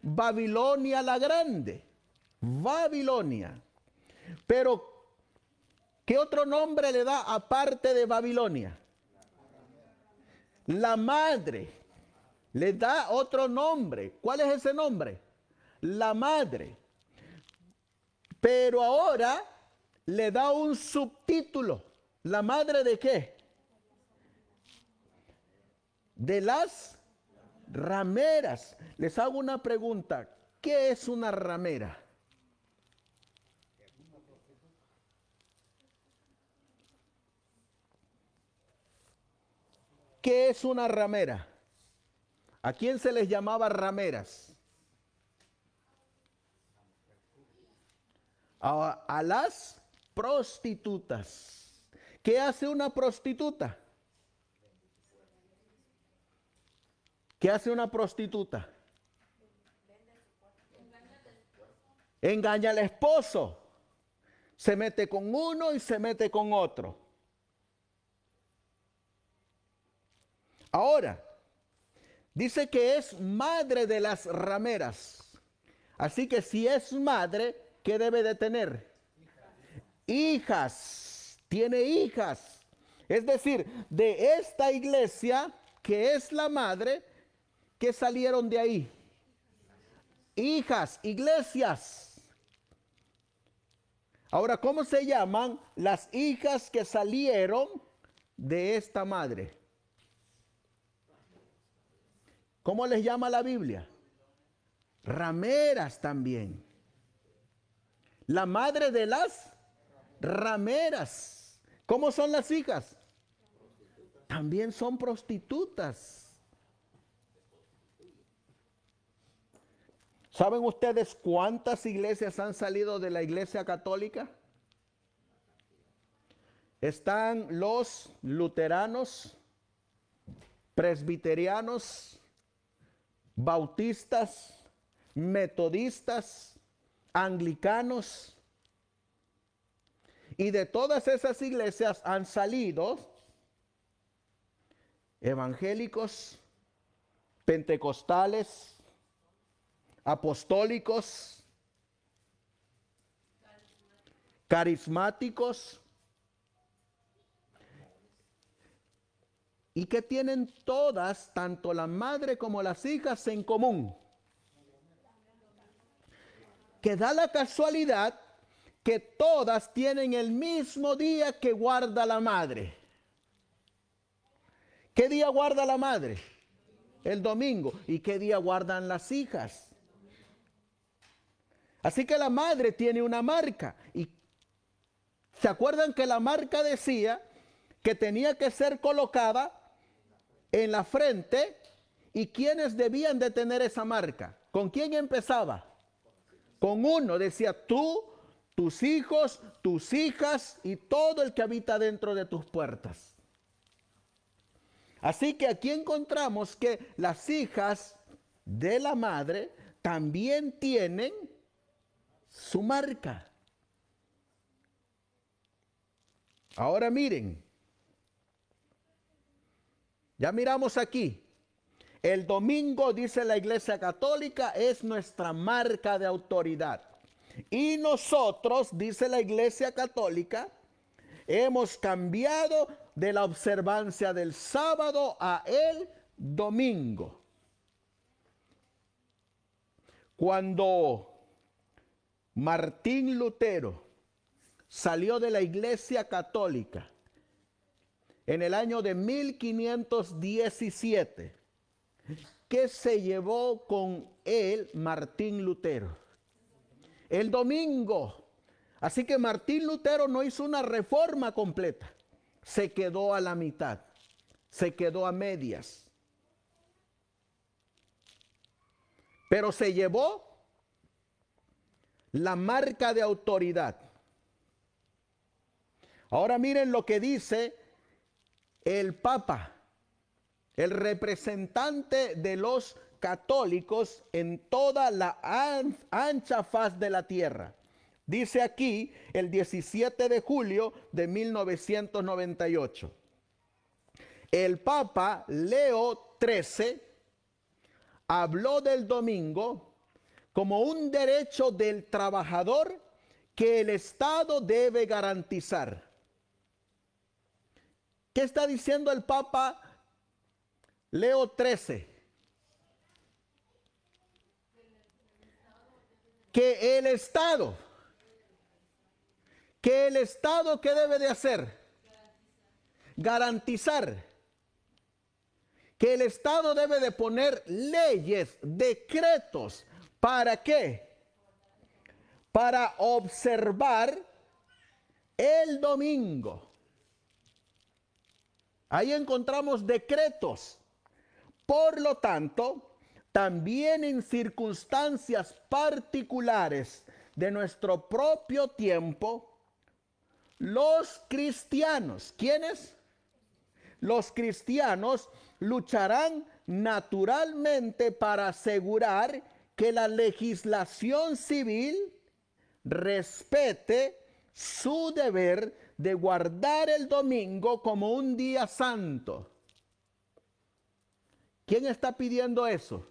A: Babilonia la Grande. Babilonia. Pero, ¿qué otro nombre le da aparte de Babilonia? La madre. Le da otro nombre. ¿Cuál es ese nombre? La madre. Pero ahora le da un subtítulo. ¿La madre de qué? De las rameras. Les hago una pregunta. ¿Qué es una ramera? ¿Qué es una ramera? ¿A quién se les llamaba rameras? A, las prostitutas. ¿Qué hace una prostituta? ¿Qué hace una prostituta? Engaña al esposo. Se mete con uno y se mete con otro. Ahora, dice que es madre de las rameras. Así que si es madre, ¿qué debe de tener? Hijas. Tiene hijas. Es decir, de esta iglesia, que es la madre, que salieron de ahí? Hijas, iglesias. Ahora, ¿cómo se llaman las hijas que salieron de esta madre? ¿Cómo les llama la Biblia? Rameras también. La madre de las rameras. ¿Cómo son las hijas? También son prostitutas. ¿Saben ustedes cuántas iglesias han salido de la iglesia católica? Están los luteranos, presbiterianos, bautistas, metodistas, anglicanos. Y de todas esas iglesias han salido evangélicos, pentecostales, apostólicos, carismáticos, y que tienen todas, tanto la madre como las hijas, en común. Que da la casualidad que todas tienen el mismo día que guarda la madre. ¿Qué día guarda la madre? El domingo. ¿Y qué día guardan las hijas? Así que la madre tiene una marca. ¿Y se acuerdan que la marca decía que tenía que ser colocada en la frente y quienes debían de tener esa marca. ¿Con quién empezaba? Con uno, decía tú, tus hijos, tus hijas y todo el que habita dentro de tus puertas. Así que aquí encontramos que las hijas de la madre también tienen su marca. Ahora miren, ya miramos aquí. El domingo, dice la Iglesia Católica, es nuestra marca de autoridad. Y nosotros, dice la Iglesia Católica, hemos cambiado de la observancia del sábado a el domingo. Cuando Martín Lutero salió de la Iglesia Católica en el año de 1517 que se llevó con él Martín Lutero. El domingo. Así que Martín Lutero no hizo una reforma completa. Se quedó a la mitad. Se quedó a medias. Pero se llevó la marca de autoridad. Ahora miren lo que dice el Papa, el representante de los católicos en toda la ancha faz de la tierra. Dice aquí el 17 de julio de 1998. El Papa Leo XIII habló del domingo como un derecho del trabajador que el Estado debe garantizar. ¿Qué está diciendo el Papa Leo XIII? Que el Estado, que el Estado que debe de hacer, garantizar que el Estado debe de poner leyes, decretos, ¿para qué? Para observar el domingo. Ahí encontramos decretos. Por lo tanto, también en circunstancias particulares de nuestro propio tiempo, los cristianos, ¿quiénes? Los cristianos lucharán naturalmente para asegurar que la legislación civil respete su deber de guardar el domingo como un día santo. ¿Quién está pidiendo eso?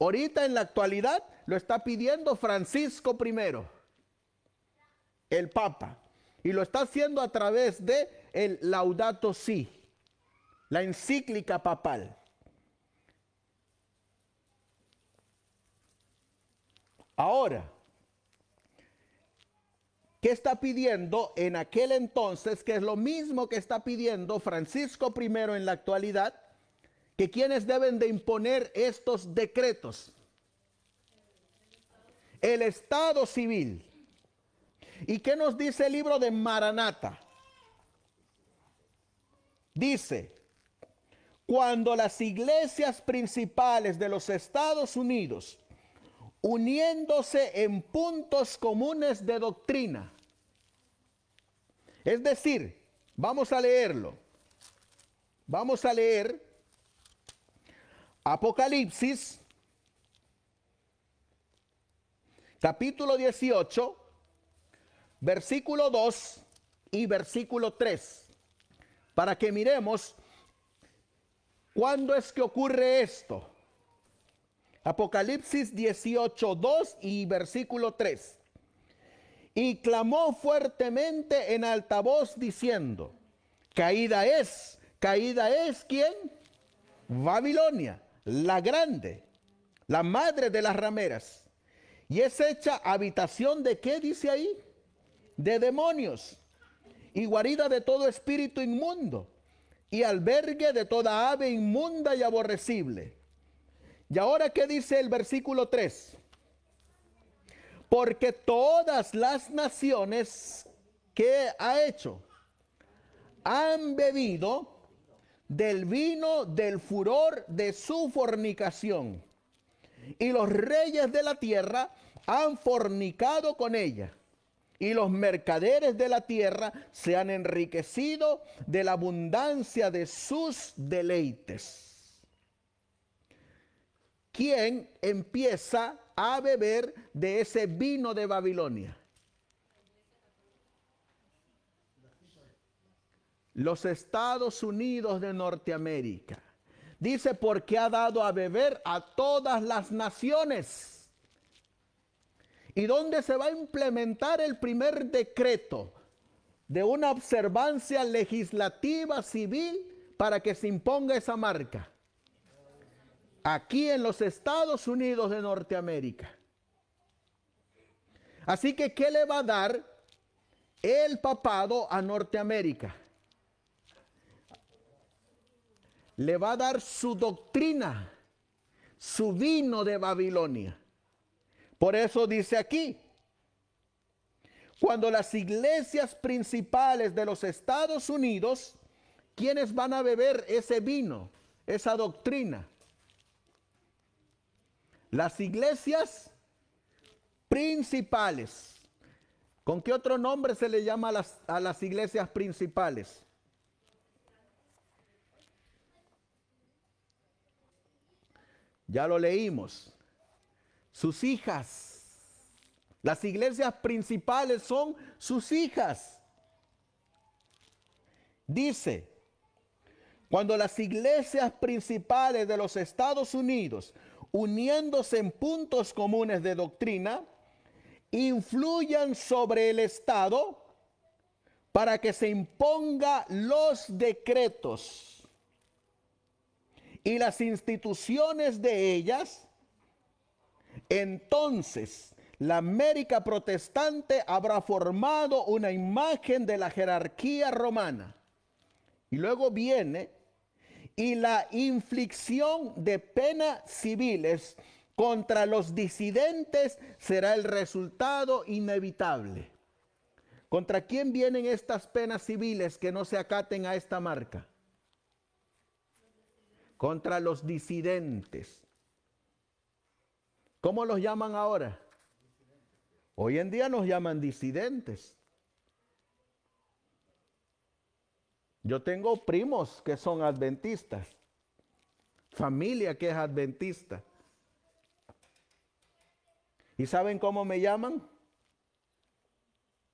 A: Ahorita en la actualidad lo está pidiendo Francisco I, el Papa, y lo está haciendo a través de el Laudato Si, la encíclica papal. Ahora, Qué está pidiendo en aquel entonces, que es lo mismo que está pidiendo Francisco I en la actualidad, que quienes deben de imponer estos decretos. El Estado civil. ¿Y qué nos dice el libro de Maranata? Dice, cuando las iglesias principales de los Estados Unidos, uniéndose en puntos comunes de doctrina, es decir, vamos a leerlo. Vamos a leer Apocalipsis, capítulo 18, versículo 2 y versículo 3, para que miremos cuándo es que ocurre esto. Apocalipsis 18, 2 y versículo 3 y clamó fuertemente en alta voz diciendo, caída es, caída es quién? Babilonia, la grande, la madre de las rameras. Y es hecha habitación de qué dice ahí? De demonios y guarida de todo espíritu inmundo y albergue de toda ave inmunda y aborrecible. Y ahora qué dice el versículo 3? porque todas las naciones que ha hecho han bebido del vino del furor de su fornicación. Y los reyes de la tierra han fornicado con ella. Y los mercaderes de la tierra se han enriquecido de la abundancia de sus deleites. ¿Quién empieza a beber de ese vino de Babilonia. Los Estados Unidos de Norteamérica. Dice porque ha dado a beber a todas las naciones. ¿Y dónde se va a implementar el primer decreto de una observancia legislativa civil para que se imponga esa marca? aquí en los Estados Unidos de Norteamérica. Así que, ¿qué le va a dar el papado a Norteamérica? Le va a dar su doctrina, su vino de Babilonia. Por eso dice aquí, cuando las iglesias principales de los Estados Unidos, ¿quiénes van a beber ese vino, esa doctrina? Las iglesias principales. ¿Con qué otro nombre se le llama a las, a las iglesias principales? Ya lo leímos. Sus hijas. Las iglesias principales son sus hijas. Dice, cuando las iglesias principales de los Estados Unidos uniéndose en puntos comunes de doctrina, influyan sobre el Estado para que se imponga los decretos y las instituciones de ellas, entonces la América protestante habrá formado una imagen de la jerarquía romana. Y luego viene y la inflicción de penas civiles contra los disidentes será el resultado inevitable. ¿Contra quién vienen estas penas civiles que no se acaten a esta marca? Contra los disidentes. ¿Cómo los llaman ahora? Hoy en día nos llaman disidentes. Yo tengo primos que son adventistas, familia que es adventista. ¿Y saben cómo me llaman?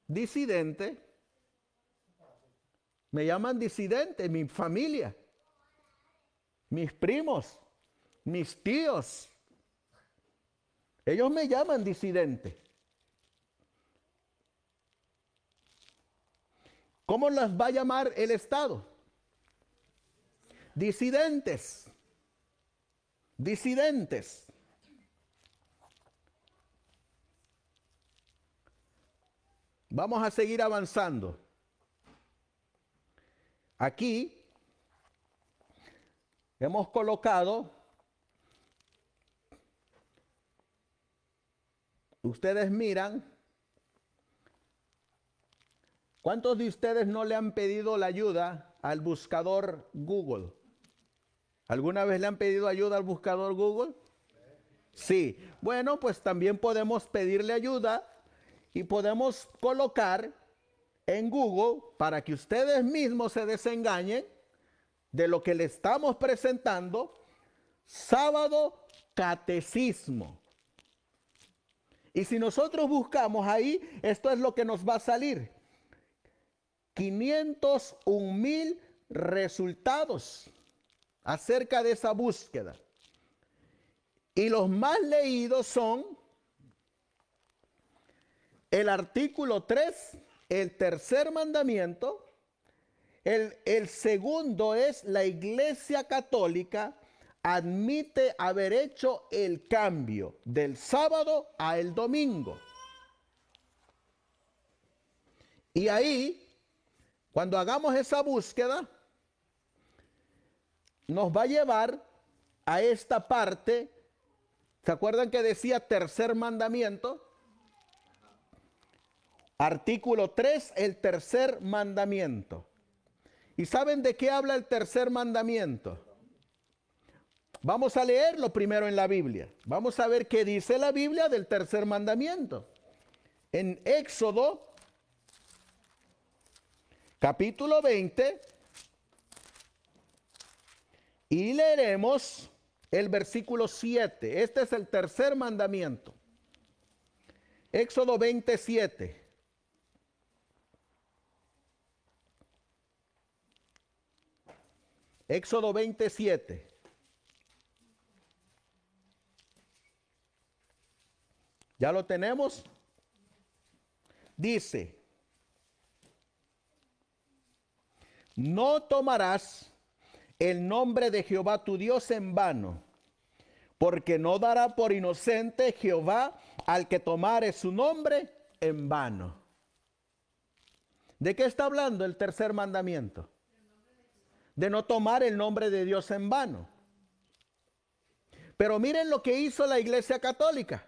A: Disidente. Me llaman disidente, mi familia, mis primos, mis tíos. Ellos me llaman disidente. ¿Cómo las va a llamar el Estado? Disidentes. Disidentes. Vamos a seguir avanzando. Aquí hemos colocado, ustedes miran, ¿Cuántos de ustedes no le han pedido la ayuda al buscador Google? ¿Alguna vez le han pedido ayuda al buscador Google? Sí. Bueno, pues también podemos pedirle ayuda y podemos colocar en Google para que ustedes mismos se desengañen de lo que le estamos presentando. Sábado catecismo. Y si nosotros buscamos ahí, esto es lo que nos va a salir. 501 mil resultados acerca de esa búsqueda. Y los más leídos son el artículo 3, el tercer mandamiento. El, el segundo es la Iglesia Católica admite haber hecho el cambio del sábado a el domingo. Y ahí cuando hagamos esa búsqueda, nos va a llevar a esta parte. ¿Se acuerdan que decía tercer mandamiento? Artículo 3, el tercer mandamiento. ¿Y saben de qué habla el tercer mandamiento? Vamos a leerlo primero en la Biblia. Vamos a ver qué dice la Biblia del tercer mandamiento. En Éxodo capítulo 20, y leeremos el versículo 7. Este es el tercer mandamiento. Éxodo 27. Éxodo 27. ¿Ya lo tenemos? Dice, no tomarás el nombre de Jehová tu Dios en vano, porque no dará por inocente Jehová al que tomare su nombre en vano. ¿De qué está hablando el tercer mandamiento? De no tomar el nombre de Dios en vano. Pero miren lo que hizo la Iglesia Católica.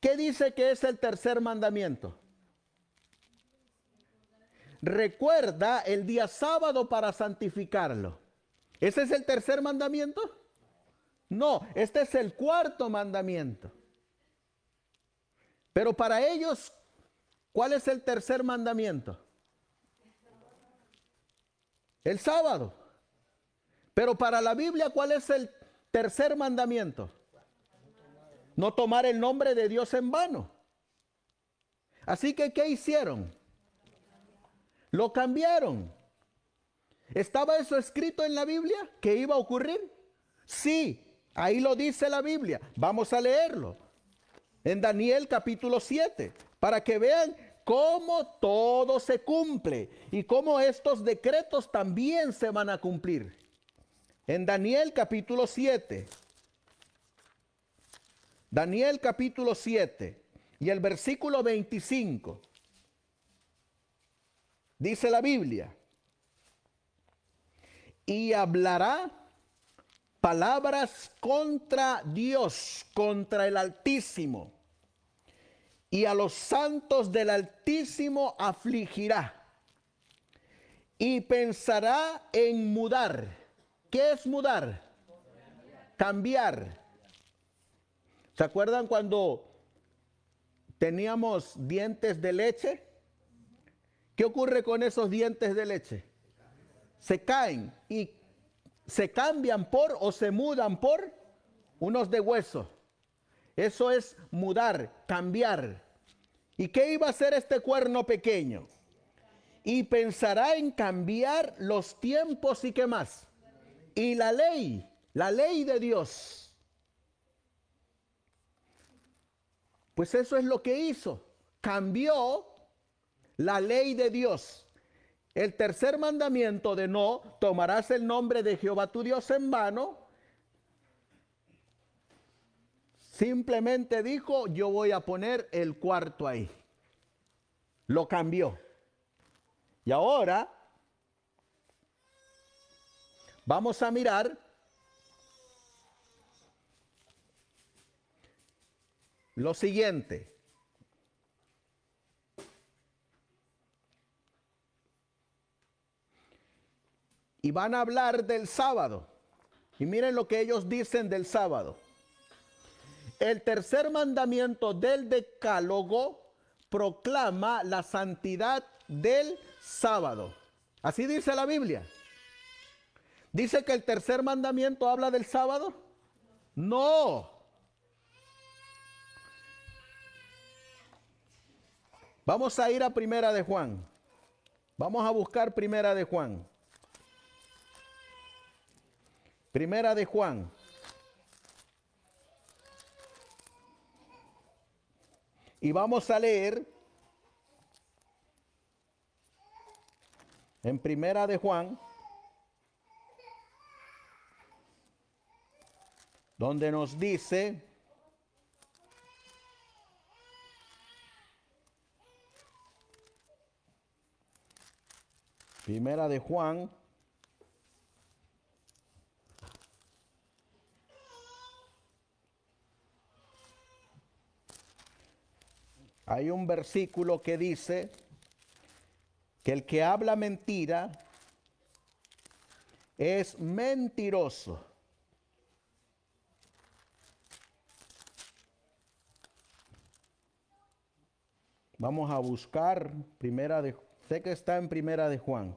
A: ¿Qué dice que es el tercer mandamiento? recuerda el día sábado para santificarlo. ¿Ese es el tercer mandamiento? No, este es el cuarto mandamiento. Pero para ellos, ¿cuál es el tercer mandamiento? El sábado. Pero para la Biblia, ¿cuál es el tercer mandamiento? No tomar el nombre de Dios en vano. Así que, ¿qué hicieron? Lo cambiaron. ¿Estaba eso escrito en la Biblia que iba a ocurrir? Sí, ahí lo dice la Biblia. Vamos a leerlo. En Daniel capítulo 7, para que vean cómo todo se cumple y cómo estos decretos también se van a cumplir. En Daniel capítulo 7, Daniel capítulo 7 y el versículo 25. Dice la Biblia, y hablará palabras contra Dios, contra el Altísimo, y a los santos del Altísimo afligirá, y pensará en mudar. ¿Qué es mudar? Cambiar. ¿Se acuerdan cuando teníamos dientes de leche? ¿Qué ocurre con esos dientes de leche? Se caen y se cambian por o se mudan por unos de hueso. Eso es mudar, cambiar. ¿Y qué iba a hacer este cuerno pequeño? Y pensará en cambiar los tiempos y qué más. Y la ley, la ley de Dios. Pues eso es lo que hizo. Cambió la ley de Dios. El tercer mandamiento de no tomarás el nombre de Jehová tu Dios en vano. Simplemente dijo, yo voy a poner el cuarto ahí. Lo cambió. Y ahora vamos a mirar lo siguiente. y van a hablar del sábado. Y miren lo que ellos dicen del sábado. El tercer mandamiento del decálogo proclama la santidad del sábado. Así dice la Biblia. ¿Dice que el tercer mandamiento habla del sábado? No. Vamos a ir a Primera de Juan. Vamos a buscar Primera de Juan. Primera de Juan. Y vamos a leer en Primera de Juan, donde nos dice, Primera de Juan hay un versículo que dice que el que habla mentira es mentiroso. Vamos a buscar primera de sé que está en primera de Juan.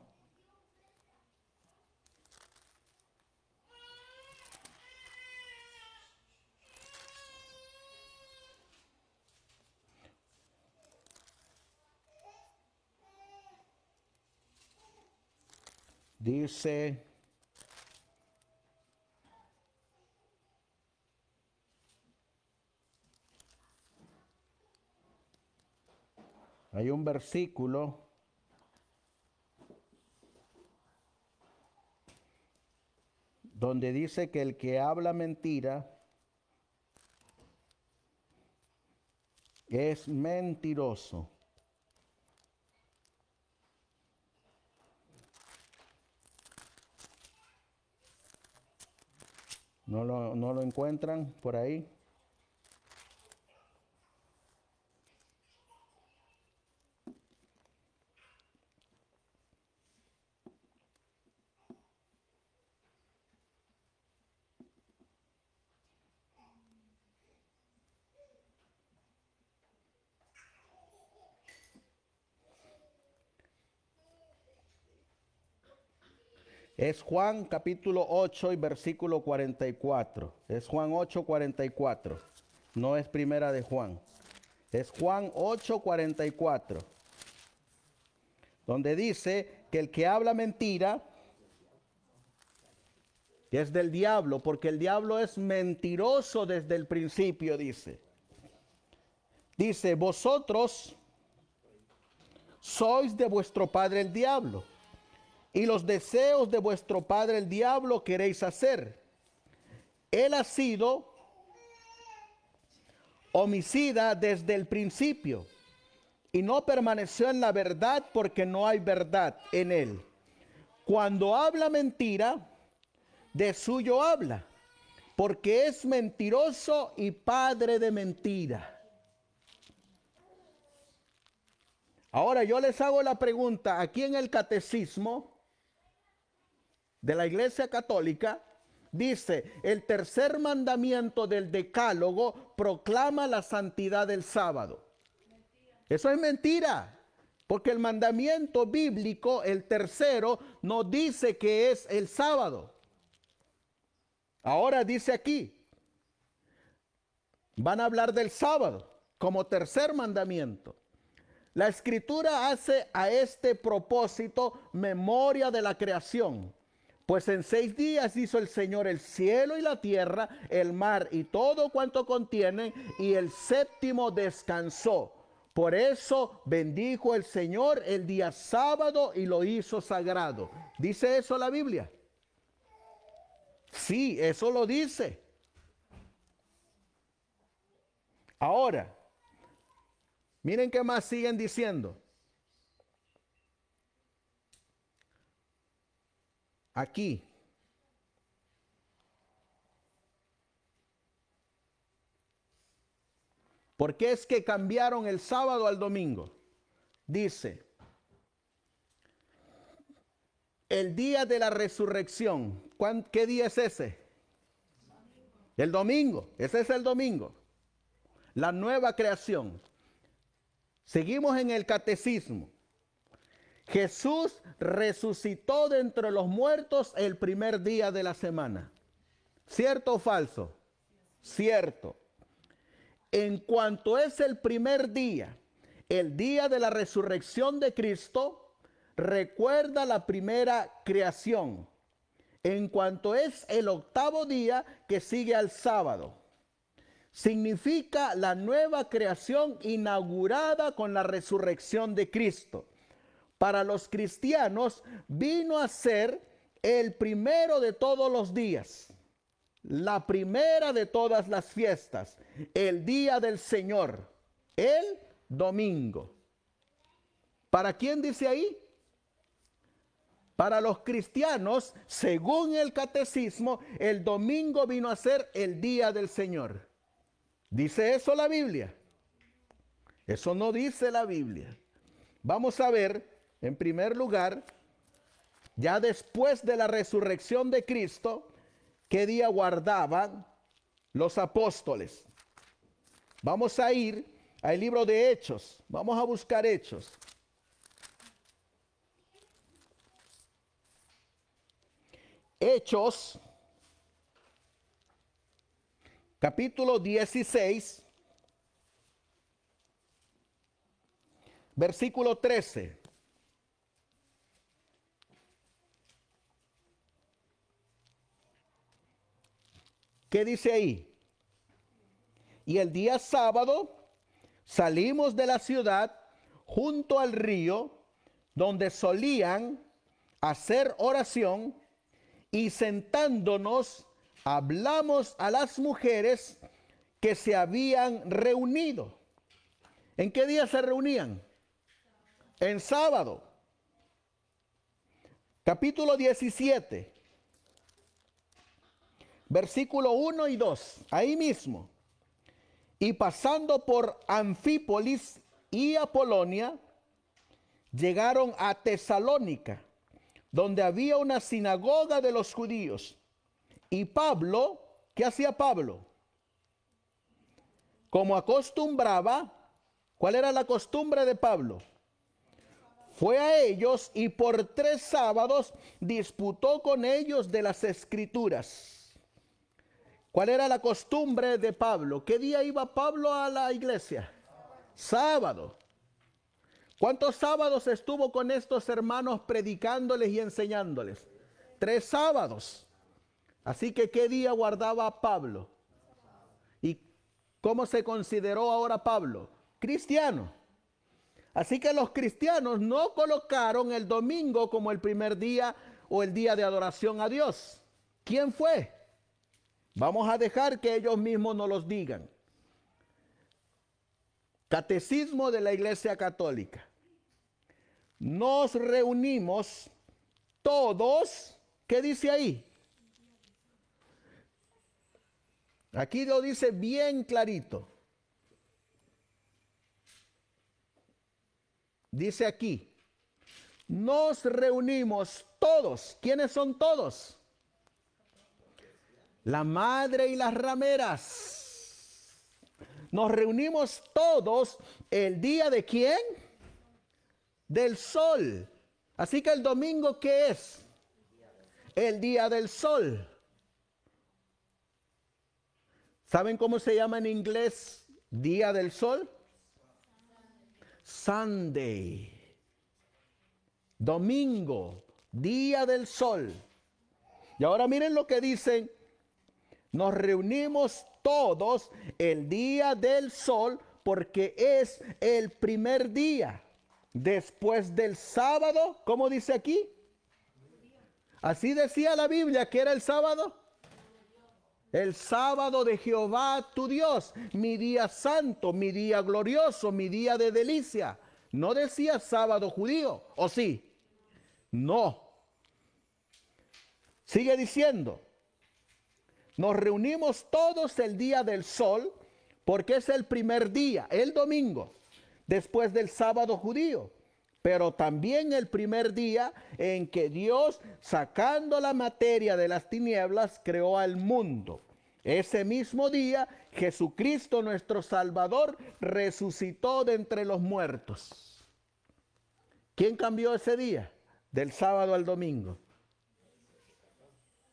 A: Dice, hay un versículo donde dice que el que habla mentira es mentiroso. No lo, no lo encuentran por ahí. Es Juan capítulo 8 y versículo 44. Es Juan 8, 44. No es primera de Juan. Es Juan 8, 44. Donde dice que el que habla mentira es del diablo, porque el diablo es mentiroso desde el principio, dice. Dice, vosotros sois de vuestro padre el diablo y los deseos de vuestro padre el diablo queréis hacer. Él ha sido homicida desde el principio y no permaneció en la verdad porque no hay verdad en él. Cuando habla mentira, de suyo habla, porque es mentiroso y padre de mentira. Ahora yo les hago la pregunta, aquí en el catecismo, de la Iglesia Católica dice, el tercer mandamiento del decálogo proclama la santidad del sábado. Eso es mentira. Porque el mandamiento bíblico, el tercero, no dice que es el sábado. Ahora dice aquí, van a hablar del sábado como tercer mandamiento. La escritura hace a este propósito memoria de la creación pues en seis días hizo el Señor el cielo y la tierra, el mar y todo cuanto contiene, y el séptimo descansó. Por eso bendijo el Señor el día sábado y lo hizo sagrado. ¿Dice eso la Biblia? Sí, eso lo dice. Ahora, miren qué más siguen diciendo. aquí. ¿Por qué es que cambiaron el sábado al domingo? Dice, el día de la resurrección, ¿qué día es ese? El domingo, ese es el domingo. La nueva creación. Seguimos en el catecismo. Jesús resucitó de entre los muertos el primer día de la semana. ¿Cierto o falso? Cierto. En cuanto es el primer día, el día de la resurrección de Cristo, recuerda la primera creación. En cuanto es el octavo día que sigue al sábado, significa la nueva creación inaugurada con la resurrección de Cristo para los cristianos vino a ser el primero de todos los días, la primera de todas las fiestas, el día del Señor, el domingo. ¿Para quién dice ahí? Para los cristianos, según el catecismo, el domingo vino a ser el día del Señor. ¿Dice eso la Biblia? Eso no dice la Biblia. Vamos a ver en primer lugar, ya después de la resurrección de Cristo, ¿qué día guardaban los apóstoles? Vamos a ir al libro de Hechos. Vamos a buscar Hechos. Hechos, capítulo 16, versículo 13. ¿Qué dice ahí? Y el día sábado salimos de la ciudad junto al río donde solían hacer oración y sentándonos hablamos a las mujeres que se habían reunido. ¿En qué día se reunían? En sábado. Capítulo 17 versículo 1 y 2, ahí mismo. Y pasando por Anfípolis y Apolonia, llegaron a Tesalónica, donde había una sinagoga de los judíos. Y Pablo, ¿qué hacía Pablo? Como acostumbraba, ¿cuál era la costumbre de Pablo? Fue a ellos y por tres sábados disputó con ellos de las escrituras ¿Cuál era la costumbre de Pablo? ¿Qué día iba Pablo a la iglesia? Sábado. ¿Cuántos sábados estuvo con estos hermanos predicándoles y enseñándoles? Tres sábados. Así que ¿qué día guardaba Pablo? ¿Y cómo se consideró ahora Pablo? Cristiano. Así que los cristianos no colocaron el domingo como el primer día o el día de adoración a Dios. ¿Quién fue? Vamos a dejar que ellos mismos nos los digan. Catecismo de la Iglesia Católica. Nos reunimos todos, ¿qué dice ahí? Aquí lo dice bien clarito. Dice aquí, nos reunimos todos. ¿Quiénes son todos? la madre y las rameras. Nos reunimos todos el día de quién? Del sol. Así que el domingo, ¿qué es? El día del sol. ¿Saben cómo se llama en inglés día del sol? Sunday. Domingo, día del sol. Y ahora miren lo que dicen nos reunimos todos el día del sol porque es el primer día después del sábado, ¿cómo dice aquí. Así decía la Biblia que era el sábado. El sábado de Jehová tu Dios, mi día santo, mi día glorioso, mi día de delicia. No decía sábado judío, ¿o sí? No. Sigue diciendo, nos reunimos todos el día del sol porque es el primer día, el domingo, después del sábado judío, pero también el primer día en que Dios, sacando la materia de las tinieblas, creó al mundo. Ese mismo día, Jesucristo nuestro Salvador resucitó de entre los muertos. ¿Quién cambió ese día? Del sábado al domingo.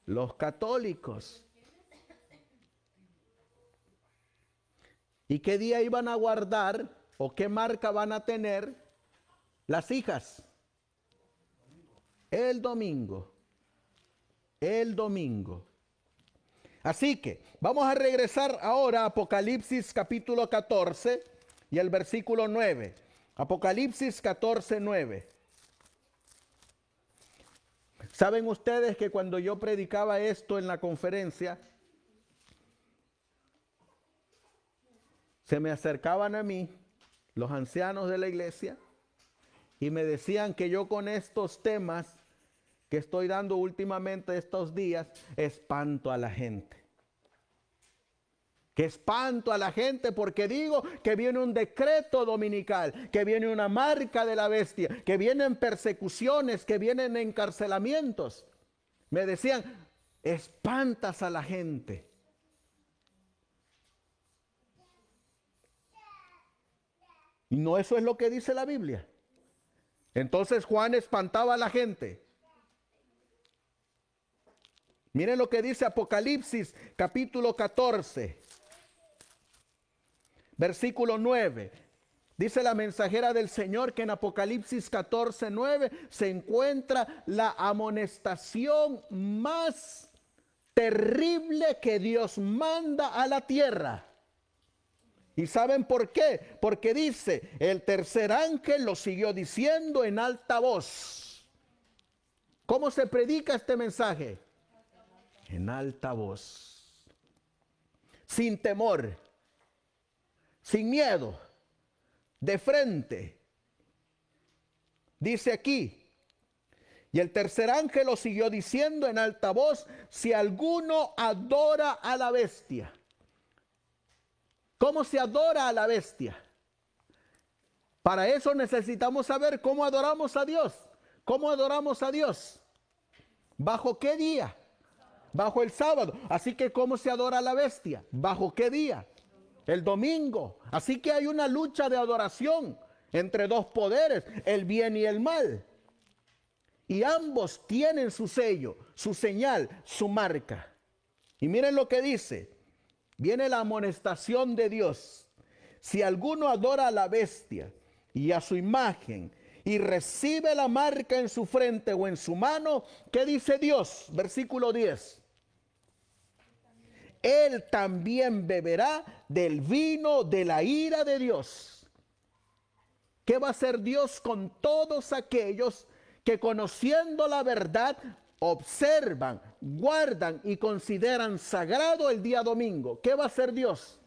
A: Los católicos. y qué día iban a guardar o qué marca van a tener las hijas. El domingo. El domingo. Así que vamos a regresar ahora a Apocalipsis capítulo 14 y el versículo 9. Apocalipsis 14, 9. Saben ustedes que cuando yo predicaba esto en la conferencia, se me acercaban a mí los ancianos de la iglesia y me decían que yo con estos temas que estoy dando últimamente estos días, espanto a la gente. Que espanto a la gente porque digo que viene un decreto dominical, que viene una marca de la bestia, que vienen persecuciones, que vienen encarcelamientos. Me decían, espantas a la gente. ¿No eso es lo que dice la Biblia? Entonces Juan espantaba a la gente. Miren lo que dice Apocalipsis capítulo 14, versículo 9. Dice la mensajera del Señor que en Apocalipsis 14, 9 se encuentra la amonestación más terrible que Dios manda a la tierra. ¿Y saben por qué? Porque dice, el tercer ángel lo siguió diciendo en alta voz. ¿Cómo se predica este mensaje? En alta voz. Sin temor. Sin miedo. De frente. Dice aquí, y el tercer ángel lo siguió diciendo en alta voz, si alguno adora a la bestia ¿Cómo se adora a la bestia? Para eso necesitamos saber cómo adoramos a Dios. ¿Cómo adoramos a Dios? ¿Bajo qué día? Bajo el sábado. Así que ¿cómo se adora a la bestia? ¿Bajo qué día? El domingo. Así que hay una lucha de adoración entre dos poderes, el bien y el mal. Y ambos tienen su sello, su señal, su marca. Y miren lo que dice, Viene la amonestación de Dios. Si alguno adora a la bestia y a su imagen y recibe la marca en su frente o en su mano, ¿qué dice Dios? Versículo 10. Él también beberá del vino de la ira de Dios. ¿Qué va a hacer Dios con todos aquellos que conociendo la verdad observan, guardan y consideran sagrado el día domingo, ¿qué va a hacer Dios?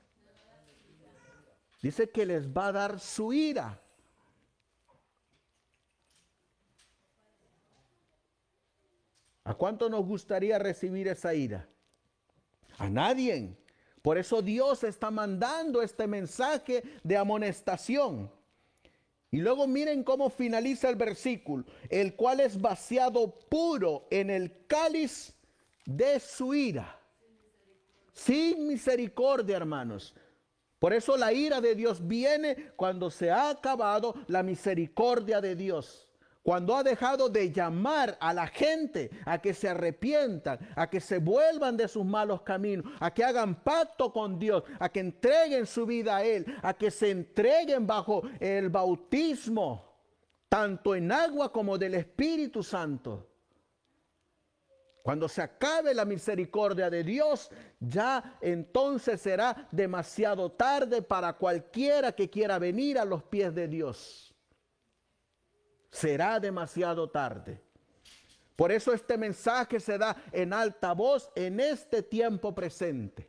A: Dice que les va a dar su ira. ¿A cuánto nos gustaría recibir esa ira? A nadie. Por eso Dios está mandando este mensaje de amonestación. Y luego miren cómo finaliza el versículo, el cual es vaciado puro en el cáliz de su ira. Sin misericordia, hermanos. Por eso la ira de Dios viene cuando se ha acabado la misericordia de Dios cuando ha dejado de llamar a la gente a que se arrepientan, a que se vuelvan de sus malos caminos, a que hagan pacto con Dios, a que entreguen su vida a Él, a que se entreguen bajo el bautismo, tanto en agua como del Espíritu Santo. Cuando se acabe la misericordia de Dios, ya entonces será demasiado tarde para cualquiera que quiera venir a los pies de Dios será demasiado tarde. Por eso este mensaje se da en alta voz en este tiempo presente.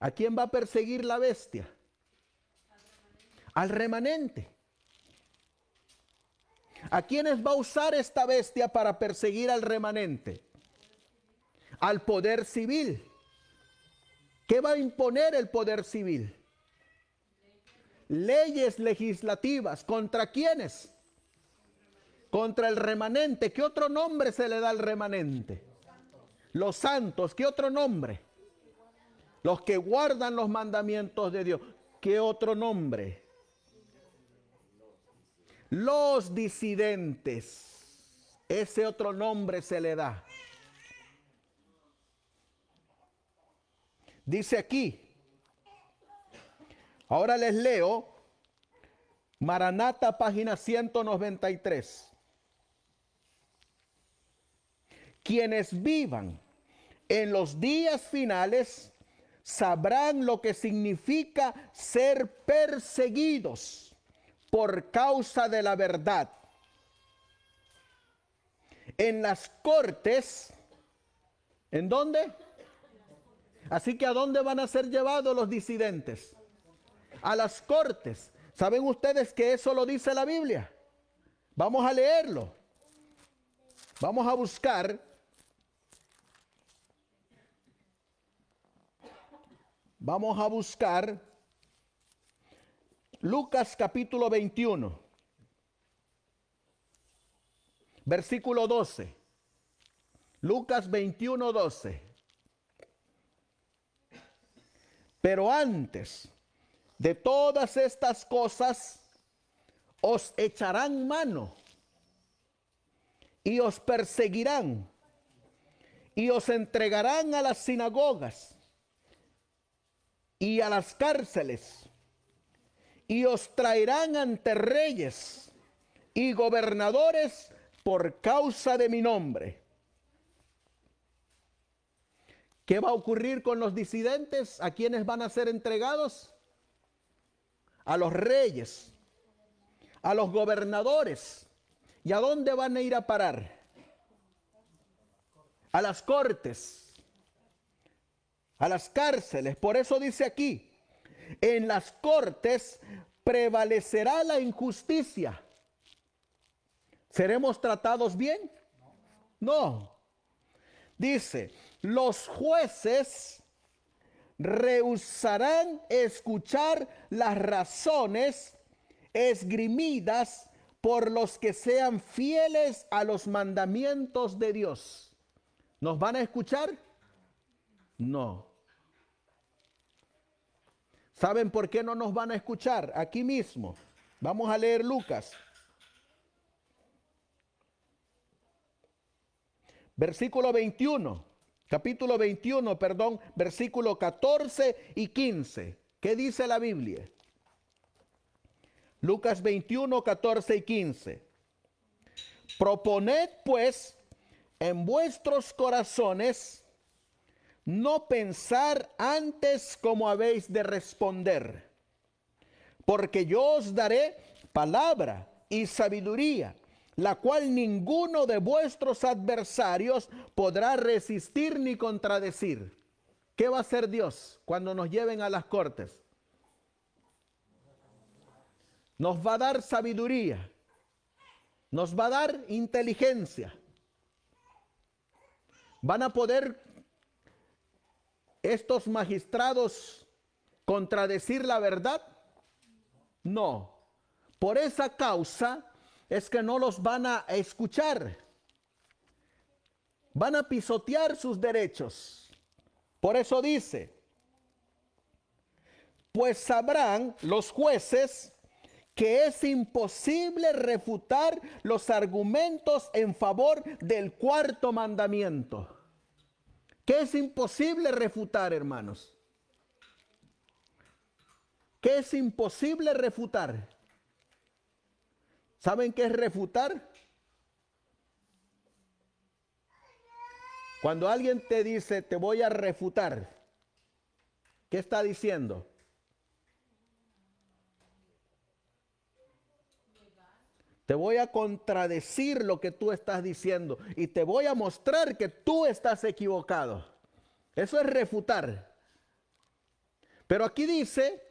A: ¿A quién va a perseguir la bestia? Al remanente. ¿A quiénes va a usar esta bestia para perseguir al remanente? Al poder civil. ¿Qué va a imponer el poder civil? leyes legislativas. ¿Contra quiénes? Contra el remanente. ¿Qué otro nombre se le da al remanente? Los santos. ¿Qué otro nombre? Los que guardan los mandamientos de Dios. ¿Qué otro nombre? Los disidentes. Ese otro nombre se le da. Dice aquí, Ahora les leo Maranata, página 193. Quienes vivan en los días finales sabrán lo que significa ser perseguidos por causa de la verdad. En las cortes, ¿en dónde? Así que a dónde van a ser llevados los disidentes? a las cortes. ¿Saben ustedes que eso lo dice la Biblia? Vamos a leerlo. Vamos a buscar. Vamos a buscar Lucas capítulo 21, versículo 12. Lucas 21, 12. Pero antes, de todas estas cosas os echarán mano y os perseguirán y os entregarán a las sinagogas y a las cárceles y os traerán ante reyes y gobernadores por causa de mi nombre. ¿Qué va a ocurrir con los disidentes? ¿A quienes van a ser entregados? a los reyes, a los gobernadores. ¿Y a dónde van a ir a parar? A las cortes, a las cárceles. Por eso dice aquí, en las cortes prevalecerá la injusticia. ¿Seremos tratados bien? No. Dice, los jueces rehusarán escuchar las razones esgrimidas por los que sean fieles a los mandamientos de Dios. ¿Nos van a escuchar? No. ¿Saben por qué no nos van a escuchar? Aquí mismo. Vamos a leer Lucas. Versículo 21 capítulo 21, perdón, versículo 14 y 15. ¿Qué dice la Biblia? Lucas 21, 14 y 15. Proponed pues en vuestros corazones no pensar antes como habéis de responder, porque yo os daré palabra y sabiduría la cual ninguno de vuestros adversarios podrá resistir ni contradecir. ¿Qué va a hacer Dios cuando nos lleven a las cortes? Nos va a dar sabiduría, nos va a dar inteligencia. Van a poder estos magistrados contradecir la verdad? No. Por esa causa es que no los van a escuchar. Van a pisotear sus derechos. Por eso dice, pues sabrán los jueces que es imposible refutar los argumentos en favor del cuarto mandamiento. Que es imposible refutar, hermanos. Que es imposible refutar. ¿Saben qué es refutar? Cuando alguien te dice, te voy a refutar, ¿qué está diciendo? Te voy a contradecir lo que tú estás diciendo y te voy a mostrar que tú estás equivocado. Eso es refutar. Pero aquí dice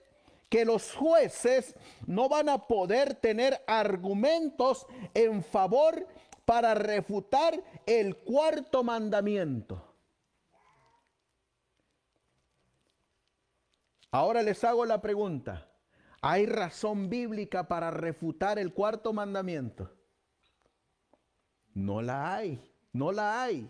A: que los jueces no van a poder tener argumentos en favor para refutar el cuarto mandamiento. Ahora les hago la pregunta. ¿Hay razón bíblica para refutar el cuarto mandamiento? No la hay, no la hay.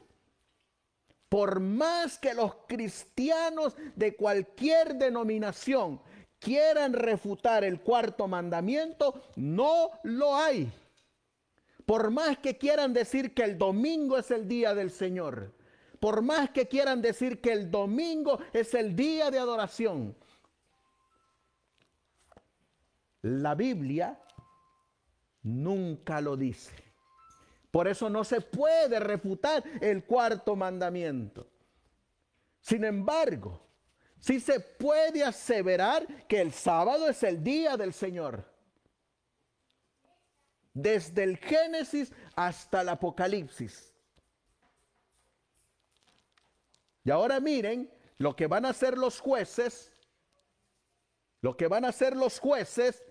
A: Por más que los cristianos de cualquier denominación quieran refutar el cuarto mandamiento, no lo hay. Por más que quieran decir que el domingo es el día del Señor, por más que quieran decir que el domingo es el día de adoración, la Biblia nunca lo dice. Por eso no se puede refutar el cuarto mandamiento. Sin embargo, si se puede aseverar que el sábado es el día del Señor. Desde el Génesis hasta el Apocalipsis. Y ahora miren lo que van a hacer los jueces, lo que van a hacer los jueces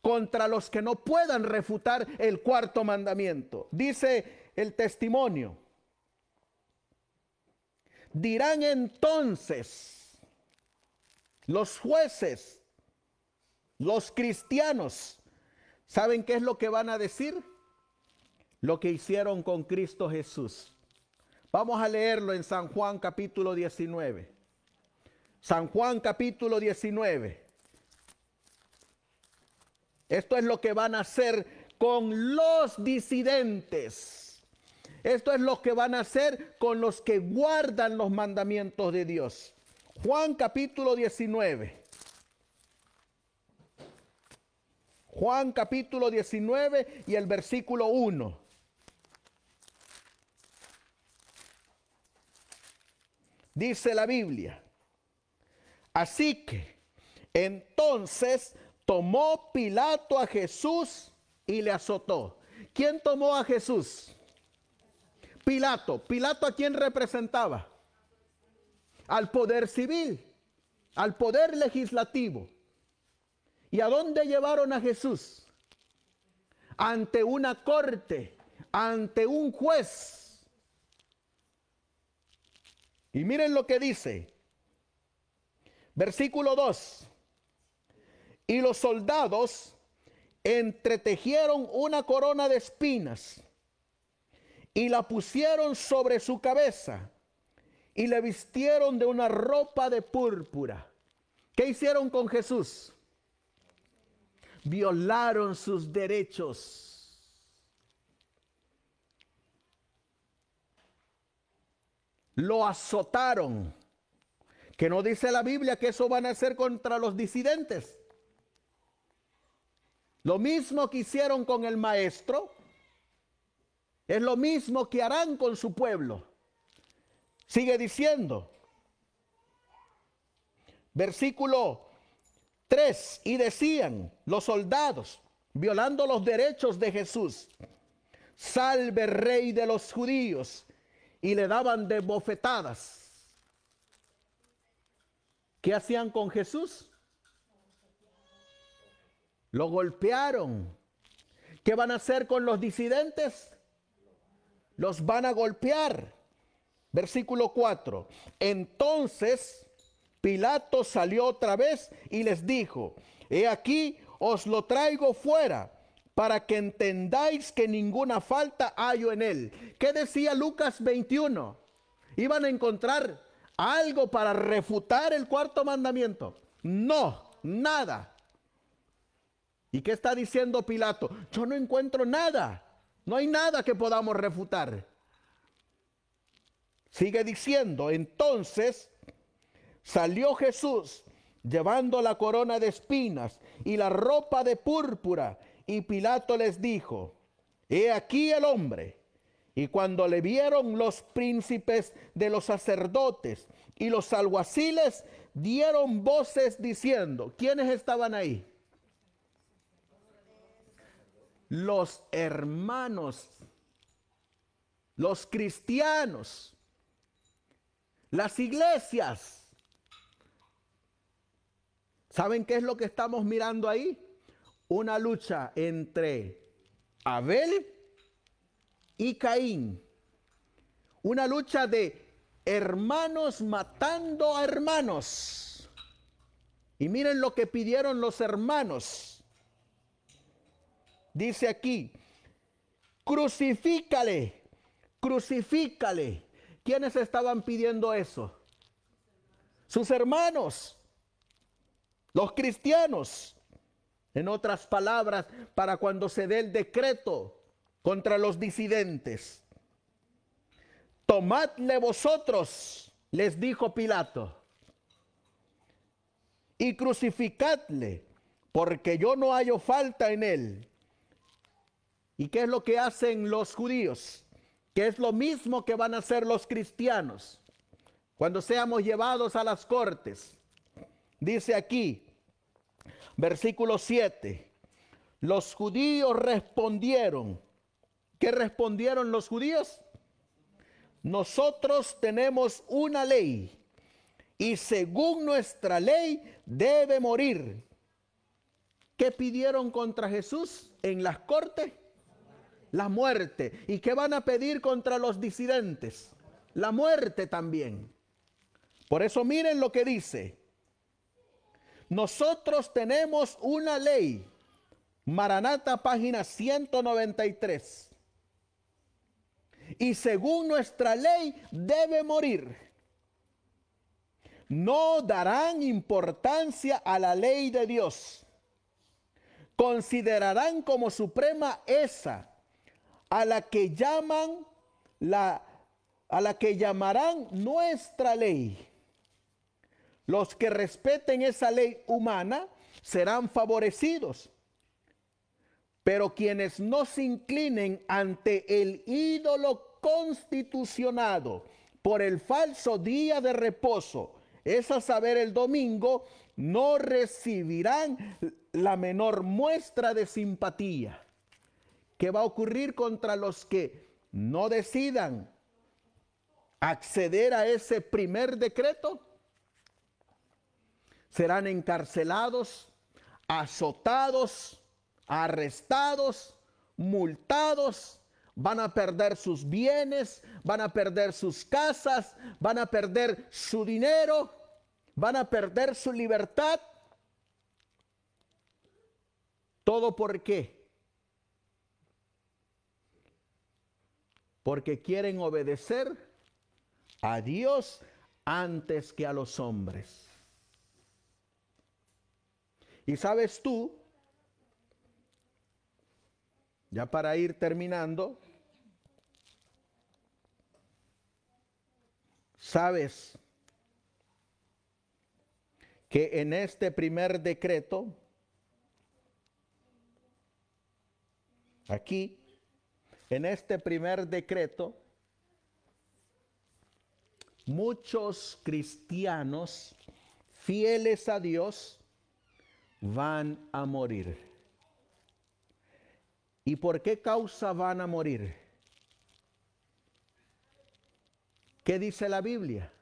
A: contra los que no puedan refutar el cuarto mandamiento. Dice el testimonio. Dirán entonces, los jueces, los cristianos, ¿saben qué es lo que van a decir? Lo que hicieron con Cristo Jesús. Vamos a leerlo en San Juan capítulo 19. San Juan capítulo 19. Esto es lo que van a hacer con los disidentes. Esto es lo que van a hacer con los que guardan los mandamientos de Dios. Juan capítulo 19. Juan capítulo 19 y el versículo 1. Dice la Biblia. Así que entonces tomó Pilato a Jesús y le azotó. ¿Quién tomó a Jesús? Pilato. ¿Pilato a quién representaba? al poder civil, al poder legislativo. ¿Y a dónde llevaron a Jesús? Ante una corte, ante un juez. Y miren lo que dice. Versículo 2. Y los soldados entretejieron una corona de espinas y la pusieron sobre su cabeza y le vistieron de una ropa de púrpura. ¿Qué hicieron con Jesús? Violaron sus derechos. Lo azotaron. Que no dice la Biblia que eso van a hacer contra los disidentes. Lo mismo que hicieron con el maestro, es lo mismo que harán con su pueblo. Sigue diciendo. Versículo 3. Y decían los soldados, violando los derechos de Jesús, salve rey de los judíos. Y le daban de bofetadas. ¿Qué hacían con Jesús? Lo golpearon. ¿Qué van a hacer con los disidentes? Los van a golpear. Versículo 4. Entonces Pilato salió otra vez y les dijo, he aquí, os lo traigo fuera para que entendáis que ninguna falta hallo en él. ¿Qué decía Lucas 21? ¿Iban a encontrar algo para refutar el cuarto mandamiento? No, nada. ¿Y qué está diciendo Pilato? Yo no encuentro nada. No hay nada que podamos refutar. Sigue diciendo, entonces salió Jesús llevando la corona de espinas y la ropa de púrpura, y Pilato les dijo, he aquí el hombre. Y cuando le vieron los príncipes de los sacerdotes y los alguaciles, dieron voces diciendo, ¿quiénes estaban ahí? Los hermanos, los cristianos las iglesias. ¿Saben qué es lo que estamos mirando ahí? Una lucha entre Abel y Caín. Una lucha de hermanos matando a hermanos. Y miren lo que pidieron los hermanos. Dice aquí, crucifícale, crucifícale. ¿Quiénes estaban pidiendo eso? Sus hermanos, los cristianos. En otras palabras, para cuando se dé el decreto contra los disidentes. Tomadle vosotros, les dijo Pilato, y crucificadle, porque yo no hallo falta en él. ¿Y qué es lo que hacen los judíos? que es lo mismo que van a hacer los cristianos cuando seamos llevados a las cortes. Dice aquí, versículo 7, los judíos respondieron. ¿Qué respondieron los judíos? Nosotros tenemos una ley y según nuestra ley debe morir. ¿Qué pidieron contra Jesús en las cortes? la muerte. ¿Y qué van a pedir contra los disidentes? La muerte también. Por eso miren lo que dice. Nosotros tenemos una ley. Maranata, página 193. Y según nuestra ley debe morir. No darán importancia a la ley de Dios. Considerarán como suprema esa a la que llaman la a la que llamarán nuestra ley. Los que respeten esa ley humana serán favorecidos. Pero quienes no se inclinen ante el ídolo constitucionado por el falso día de reposo, es a saber el domingo, no recibirán la menor muestra de simpatía. ¿Qué va a ocurrir contra los que no decidan acceder a ese primer decreto? Serán encarcelados, azotados, arrestados, multados, van a perder sus bienes, van a perder sus casas, van a perder su dinero, van a perder su libertad. ¿Todo por qué? porque quieren obedecer a Dios antes que a los hombres. Y sabes tú, ya para ir terminando, sabes que en este primer decreto, aquí, en este primer decreto, muchos cristianos fieles a Dios van a morir. ¿Y por qué causa van a morir? ¿Qué dice la Biblia?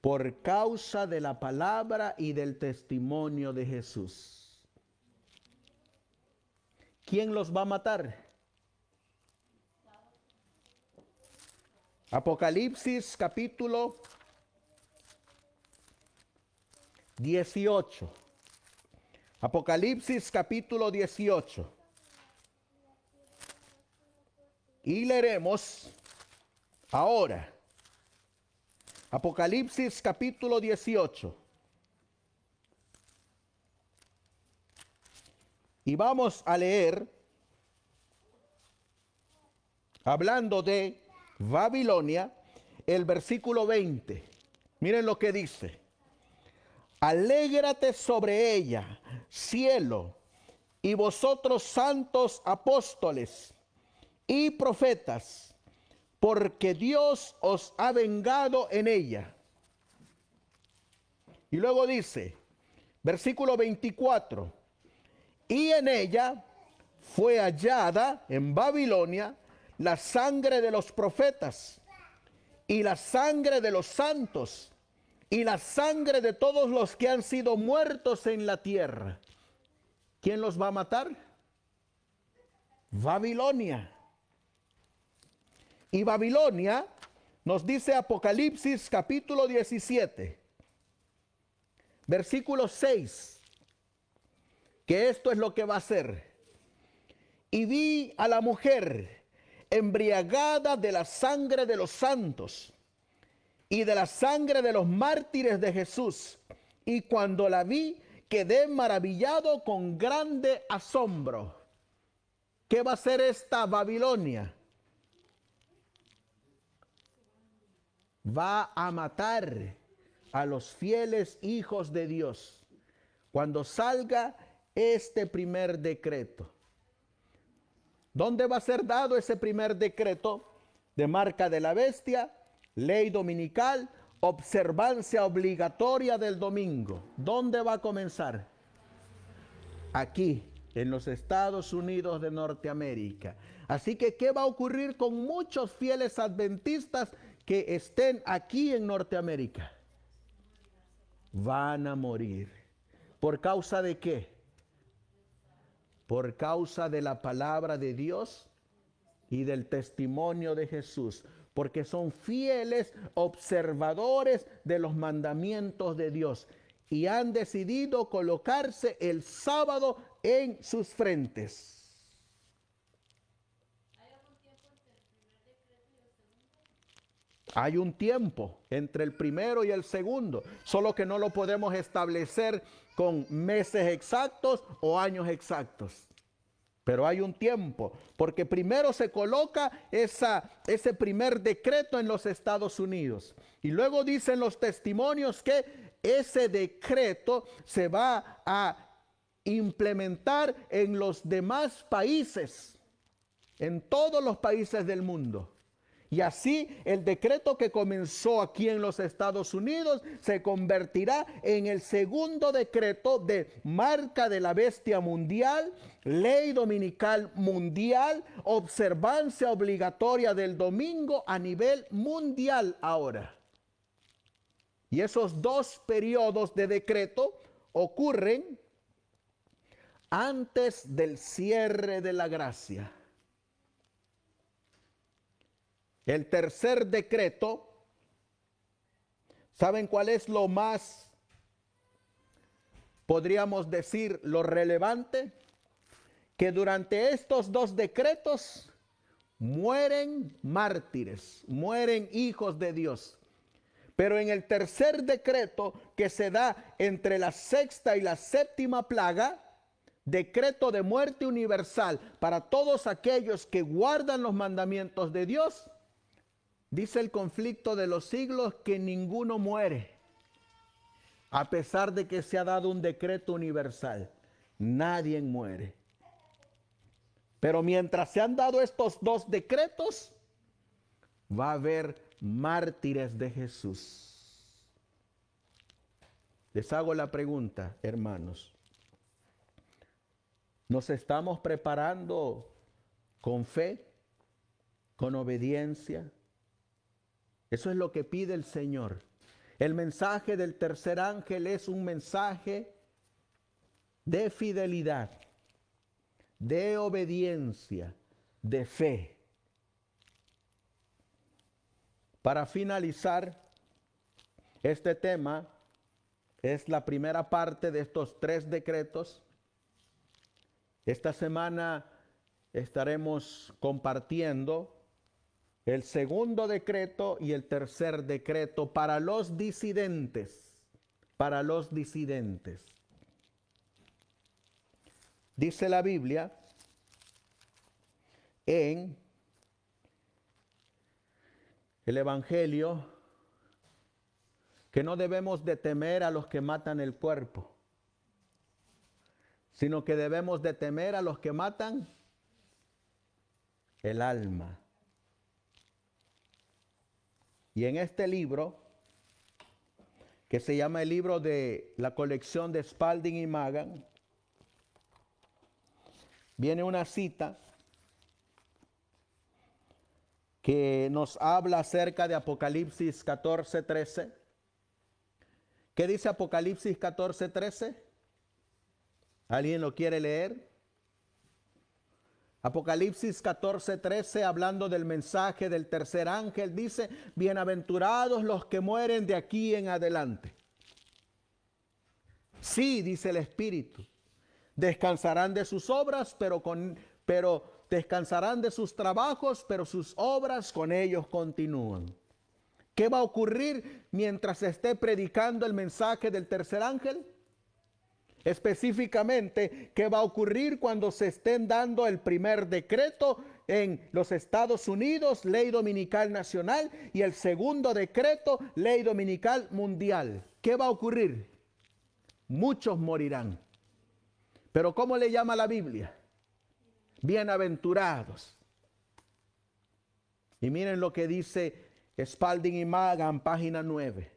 A: Por causa de la palabra y del testimonio de Jesús. ¿Quién los va a matar? Apocalipsis capítulo 18. Apocalipsis capítulo 18. Y leeremos ahora. Apocalipsis capítulo 18. Y vamos a leer hablando de Babilonia, el versículo 20. Miren lo que dice. Alégrate sobre ella, cielo, y vosotros santos apóstoles y profetas, porque Dios os ha vengado en ella. Y luego dice, versículo 24, y en ella fue hallada en Babilonia la sangre de los profetas y la sangre de los santos y la sangre de todos los que han sido muertos en la tierra. ¿Quién los va a matar? Babilonia. Y Babilonia nos dice Apocalipsis capítulo 17, versículo 6, que esto es lo que va a hacer. Y vi a la mujer embriagada de la sangre de los santos y de la sangre de los mártires de Jesús. Y cuando la vi, quedé maravillado con grande asombro. ¿Qué va a ser esta Babilonia? Va a matar a los fieles hijos de Dios cuando salga este primer decreto. ¿Dónde va a ser dado ese primer decreto de marca de la bestia, ley dominical, observancia obligatoria del domingo? ¿Dónde va a comenzar? Aquí, en los Estados Unidos de Norteamérica. Así que, ¿qué va a ocurrir con muchos fieles adventistas que estén aquí en Norteamérica? Van a morir. ¿Por causa de qué? por causa de la palabra de Dios y del testimonio de Jesús, porque son fieles observadores de los mandamientos de Dios y han decidido colocarse el sábado en sus frentes. Hay un tiempo entre el primero y el segundo, solo que no lo podemos establecer con meses exactos o años exactos. Pero hay un tiempo, porque primero se coloca ese primer decreto en los Estados Unidos. Y luego dicen los testimonios que ese decreto se va a implementar en los demás países, en todos los países del mundo. Y así el decreto que comenzó aquí en los Estados Unidos se convertirá en el segundo decreto de marca de la bestia mundial, ley dominical mundial, observancia obligatoria del domingo a nivel mundial ahora. Y esos dos periodos de decreto ocurren antes del cierre de la gracia. El tercer decreto, ¿saben cuál es lo más, podríamos decir, lo relevante? Que durante estos dos decretos mueren mártires, mueren hijos de Dios. Pero en el tercer decreto que se da entre la sexta y la séptima plaga, decreto de muerte universal para todos aquellos que guardan los mandamientos de Dios, Dice el conflicto de los siglos que ninguno muere, a pesar de que se ha dado un decreto universal. Nadie muere. Pero mientras se han dado estos dos decretos, va a haber mártires de Jesús. Les hago la pregunta, hermanos. ¿Nos estamos preparando con fe, con obediencia, eso es lo que pide el Señor. El mensaje del tercer ángel es un mensaje de fidelidad, de obediencia, de fe. Para finalizar este tema, es la primera parte de estos tres decretos. Esta semana estaremos compartiendo el segundo decreto y el tercer decreto para los disidentes, para los disidentes. Dice la Biblia en el Evangelio que no debemos de temer a los que matan el cuerpo, sino que debemos de temer a los que matan el alma. Y en este libro, que se llama el libro de la colección de Spalding y Magan, viene una cita que nos habla acerca de Apocalipsis 14.13. ¿Qué dice Apocalipsis 14, 13? ¿Alguien lo quiere leer? Apocalipsis 14, 13, hablando del mensaje del tercer ángel, dice, bienaventurados los que mueren de aquí en adelante. Sí, dice el Espíritu, descansarán de sus obras, pero, con, pero descansarán de sus trabajos, pero sus obras con ellos continúan. ¿Qué va a ocurrir mientras esté predicando el mensaje del tercer ángel? específicamente qué va a ocurrir cuando se estén dando el primer decreto en los Estados Unidos, ley dominical nacional, y el segundo decreto, ley dominical mundial. ¿Qué va a ocurrir? Muchos morirán. Pero ¿cómo le llama la Biblia? Bienaventurados. Y miren lo que dice Spalding y Magan, página 9.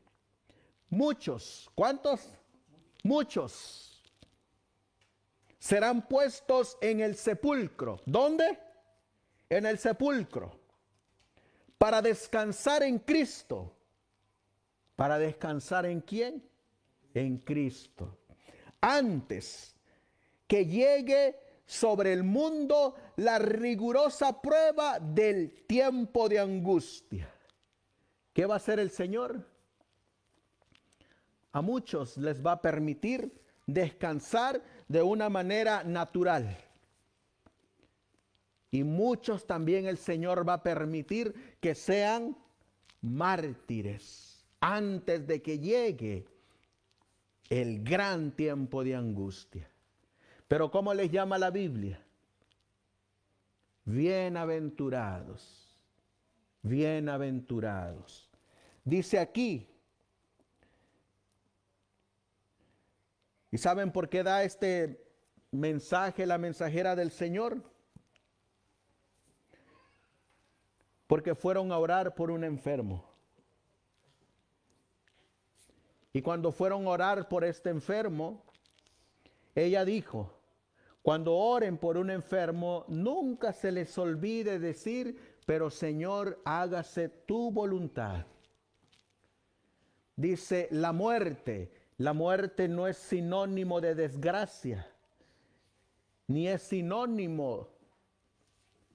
A: Muchos, ¿cuántos? Muchos serán puestos en el sepulcro. ¿Dónde? En el sepulcro. Para descansar en Cristo. ¿Para descansar en quién? En Cristo. Antes que llegue sobre el mundo la rigurosa prueba del tiempo de angustia. ¿Qué va a hacer el Señor? A muchos les va a permitir descansar de una manera natural. Y muchos también el Señor va a permitir que sean mártires antes de que llegue el gran tiempo de angustia. Pero ¿cómo les llama la Biblia? Bienaventurados, bienaventurados. Dice aquí, ¿Y saben por qué da este mensaje la mensajera del Señor? Porque fueron a orar por un enfermo. Y cuando fueron a orar por este enfermo, ella dijo, cuando oren por un enfermo, nunca se les olvide decir, pero Señor, hágase tu voluntad. Dice, la muerte la muerte no es sinónimo de desgracia, ni es sinónimo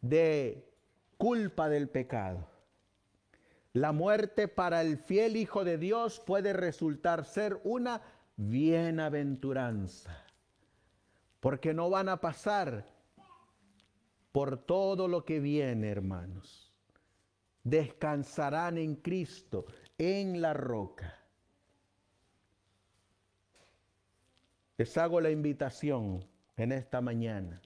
A: de culpa del pecado. La muerte para el fiel Hijo de Dios puede resultar ser una bienaventuranza, porque no van a pasar por todo lo que viene, hermanos. Descansarán en Cristo, en la roca. Les hago la invitación en esta mañana.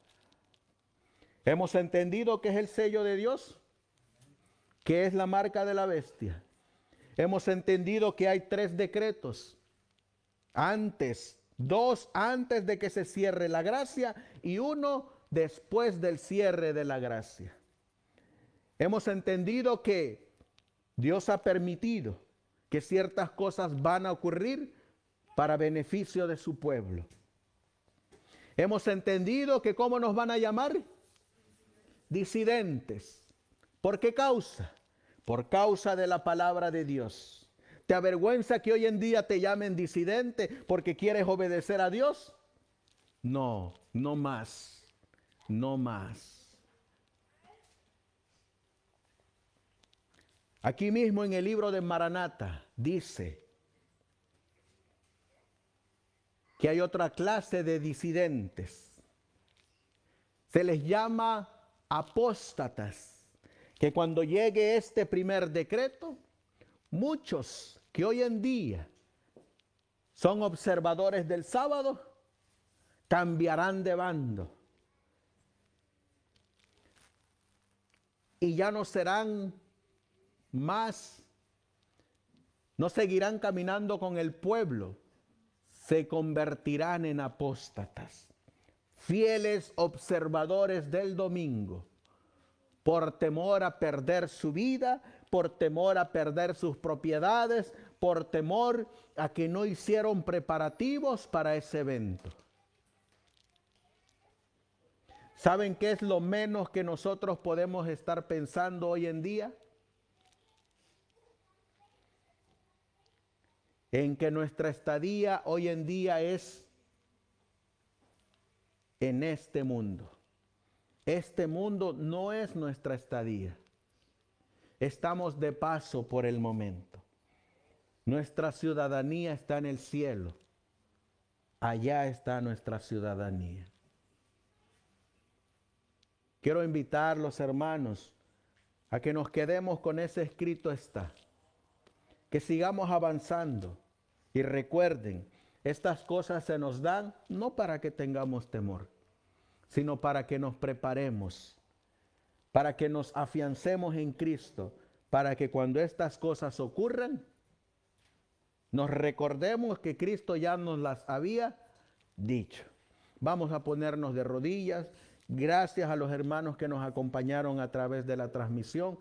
A: Hemos entendido que es el sello de Dios, que es la marca de la bestia. Hemos entendido que hay tres decretos. Antes, dos antes de que se cierre la gracia y uno después del cierre de la gracia. Hemos entendido que Dios ha permitido que ciertas cosas van a ocurrir para beneficio de su pueblo. Hemos entendido que cómo nos van a llamar disidentes. ¿Por qué causa? Por causa de la palabra de Dios. ¿Te avergüenza que hoy en día te llamen disidente porque quieres obedecer a Dios? No, no más, no más. Aquí mismo en el libro de Maranata dice, que hay otra clase de disidentes. Se les llama apóstatas, que cuando llegue este primer decreto, muchos que hoy en día son observadores del sábado, cambiarán de bando. Y ya no serán más, no seguirán caminando con el pueblo, se convertirán en apóstatas, fieles observadores del domingo, por temor a perder su vida, por temor a perder sus propiedades, por temor a que no hicieron preparativos para ese evento. ¿Saben qué es lo menos que nosotros podemos estar pensando hoy en día? en que nuestra estadía hoy en día es en este mundo. Este mundo no es nuestra estadía. Estamos de paso por el momento. Nuestra ciudadanía está en el cielo. Allá está nuestra ciudadanía. Quiero invitar los hermanos a que nos quedemos con ese escrito está. Que sigamos avanzando y recuerden, estas cosas se nos dan no para que tengamos temor, sino para que nos preparemos, para que nos afiancemos en Cristo, para que cuando estas cosas ocurran, nos recordemos que Cristo ya nos las había dicho. Vamos a ponernos de rodillas. Gracias a los hermanos que nos acompañaron a través de la transmisión.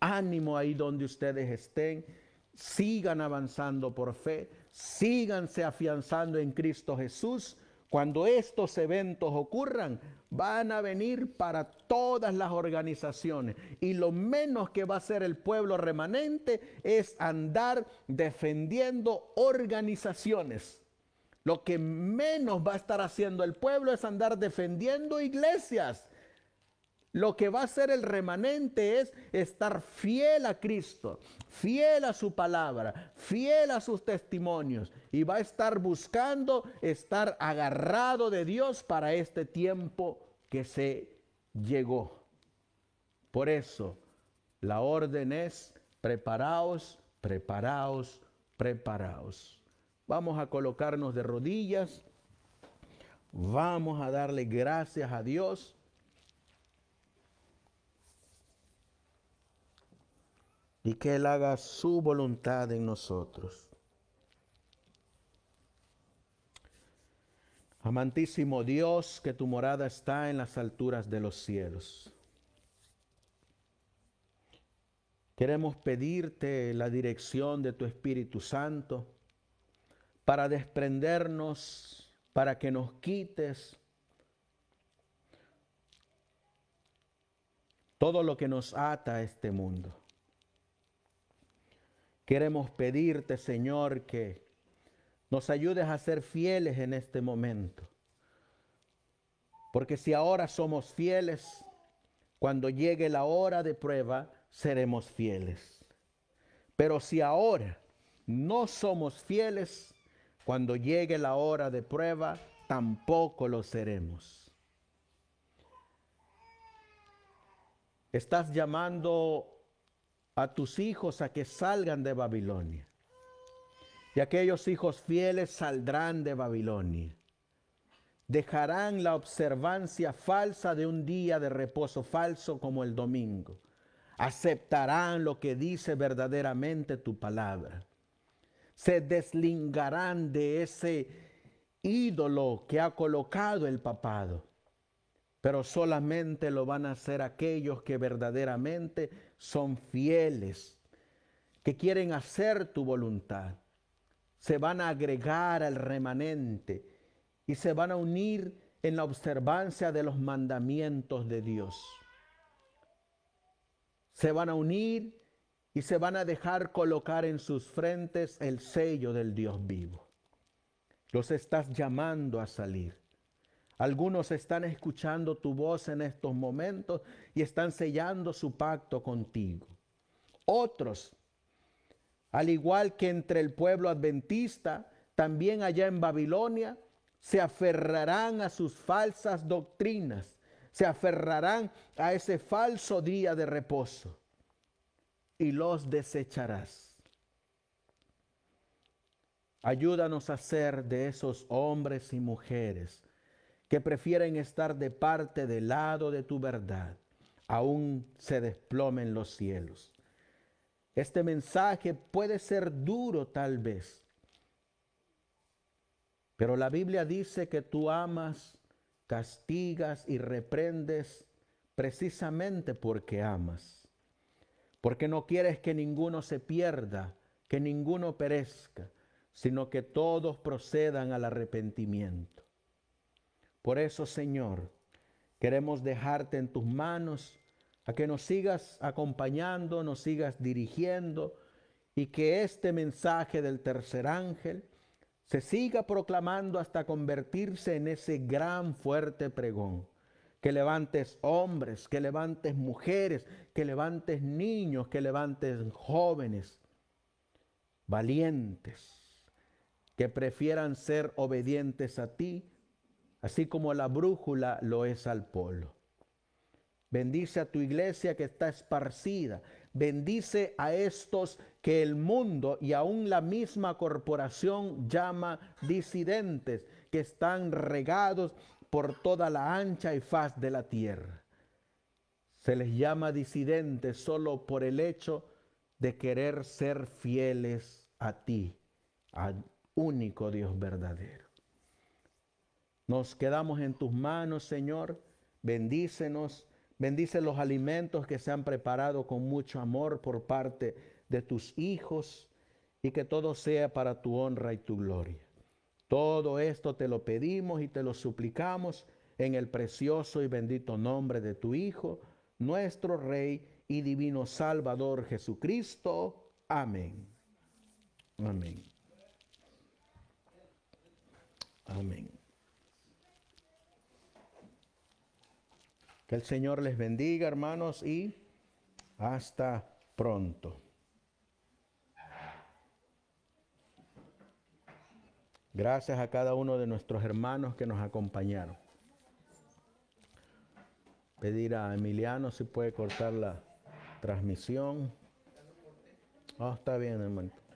A: Ánimo ahí donde ustedes estén. Sigan avanzando por fe síganse afianzando en Cristo Jesús. Cuando estos eventos ocurran, van a venir para todas las organizaciones. Y lo menos que va a hacer el pueblo remanente es andar defendiendo organizaciones. Lo que menos va a estar haciendo el pueblo es andar defendiendo iglesias. Lo que va a ser el remanente es estar fiel a Cristo, fiel a su palabra, fiel a sus testimonios y va a estar buscando estar agarrado de Dios para este tiempo que se llegó. Por eso la orden es preparaos, preparaos, preparaos. Vamos a colocarnos de rodillas, vamos a darle gracias a Dios y que Él haga su voluntad en nosotros. Amantísimo Dios, que tu morada está en las alturas de los cielos. Queremos pedirte la dirección de tu Espíritu Santo para desprendernos, para que nos quites todo lo que nos ata a este mundo. Queremos pedirte, Señor, que nos ayudes a ser fieles en este momento. Porque si ahora somos fieles, cuando llegue la hora de prueba, seremos fieles. Pero si ahora no somos fieles, cuando llegue la hora de prueba, tampoco lo seremos. Estás llamando a tus hijos a que salgan de Babilonia. Y aquellos hijos fieles saldrán de Babilonia. Dejarán la observancia falsa de un día de reposo falso como el domingo. Aceptarán lo que dice verdaderamente tu palabra. Se deslingarán de ese ídolo que ha colocado el papado pero solamente lo van a hacer aquellos que verdaderamente son fieles, que quieren hacer tu voluntad. Se van a agregar al remanente y se van a unir en la observancia de los mandamientos de Dios. Se van a unir y se van a dejar colocar en sus frentes el sello del Dios vivo. Los estás llamando a salir. Algunos están escuchando tu voz en estos momentos y están sellando su pacto contigo. Otros, al igual que entre el pueblo adventista, también allá en Babilonia, se aferrarán a sus falsas doctrinas, se aferrarán a ese falso día de reposo y los desecharás. Ayúdanos a ser de esos hombres y mujeres que prefieren estar de parte del lado de tu verdad, aún se desplomen los cielos. Este mensaje puede ser duro tal vez, pero la Biblia dice que tú amas, castigas y reprendes precisamente porque amas, porque no quieres que ninguno se pierda, que ninguno perezca, sino que todos procedan al arrepentimiento. Por eso, Señor, queremos dejarte en tus manos, a que nos sigas acompañando, nos sigas dirigiendo y que este mensaje del tercer ángel se siga proclamando hasta convertirse en ese gran fuerte pregón. Que levantes hombres, que levantes mujeres, que levantes niños, que levantes jóvenes valientes, que prefieran ser obedientes a ti así como la brújula lo es al polo. Bendice a tu iglesia que está esparcida. Bendice a estos que el mundo y aún la misma corporación llama disidentes, que están regados por toda la ancha y faz de la tierra. Se les llama disidentes solo por el hecho de querer ser fieles a ti, al único Dios verdadero. Nos quedamos en tus manos, Señor. Bendícenos. Bendice los alimentos que se han preparado con mucho amor por parte de tus hijos y que todo sea para tu honra y tu gloria. Todo esto te lo pedimos y te lo suplicamos en el precioso y bendito nombre de tu Hijo, nuestro Rey y Divino Salvador Jesucristo. Amén. Amén. Amén. Que el Señor les bendiga, hermanos, y hasta pronto. Gracias a cada uno de nuestros hermanos que nos acompañaron. Pedir a Emiliano si puede cortar la transmisión. Oh, está bien, hermano.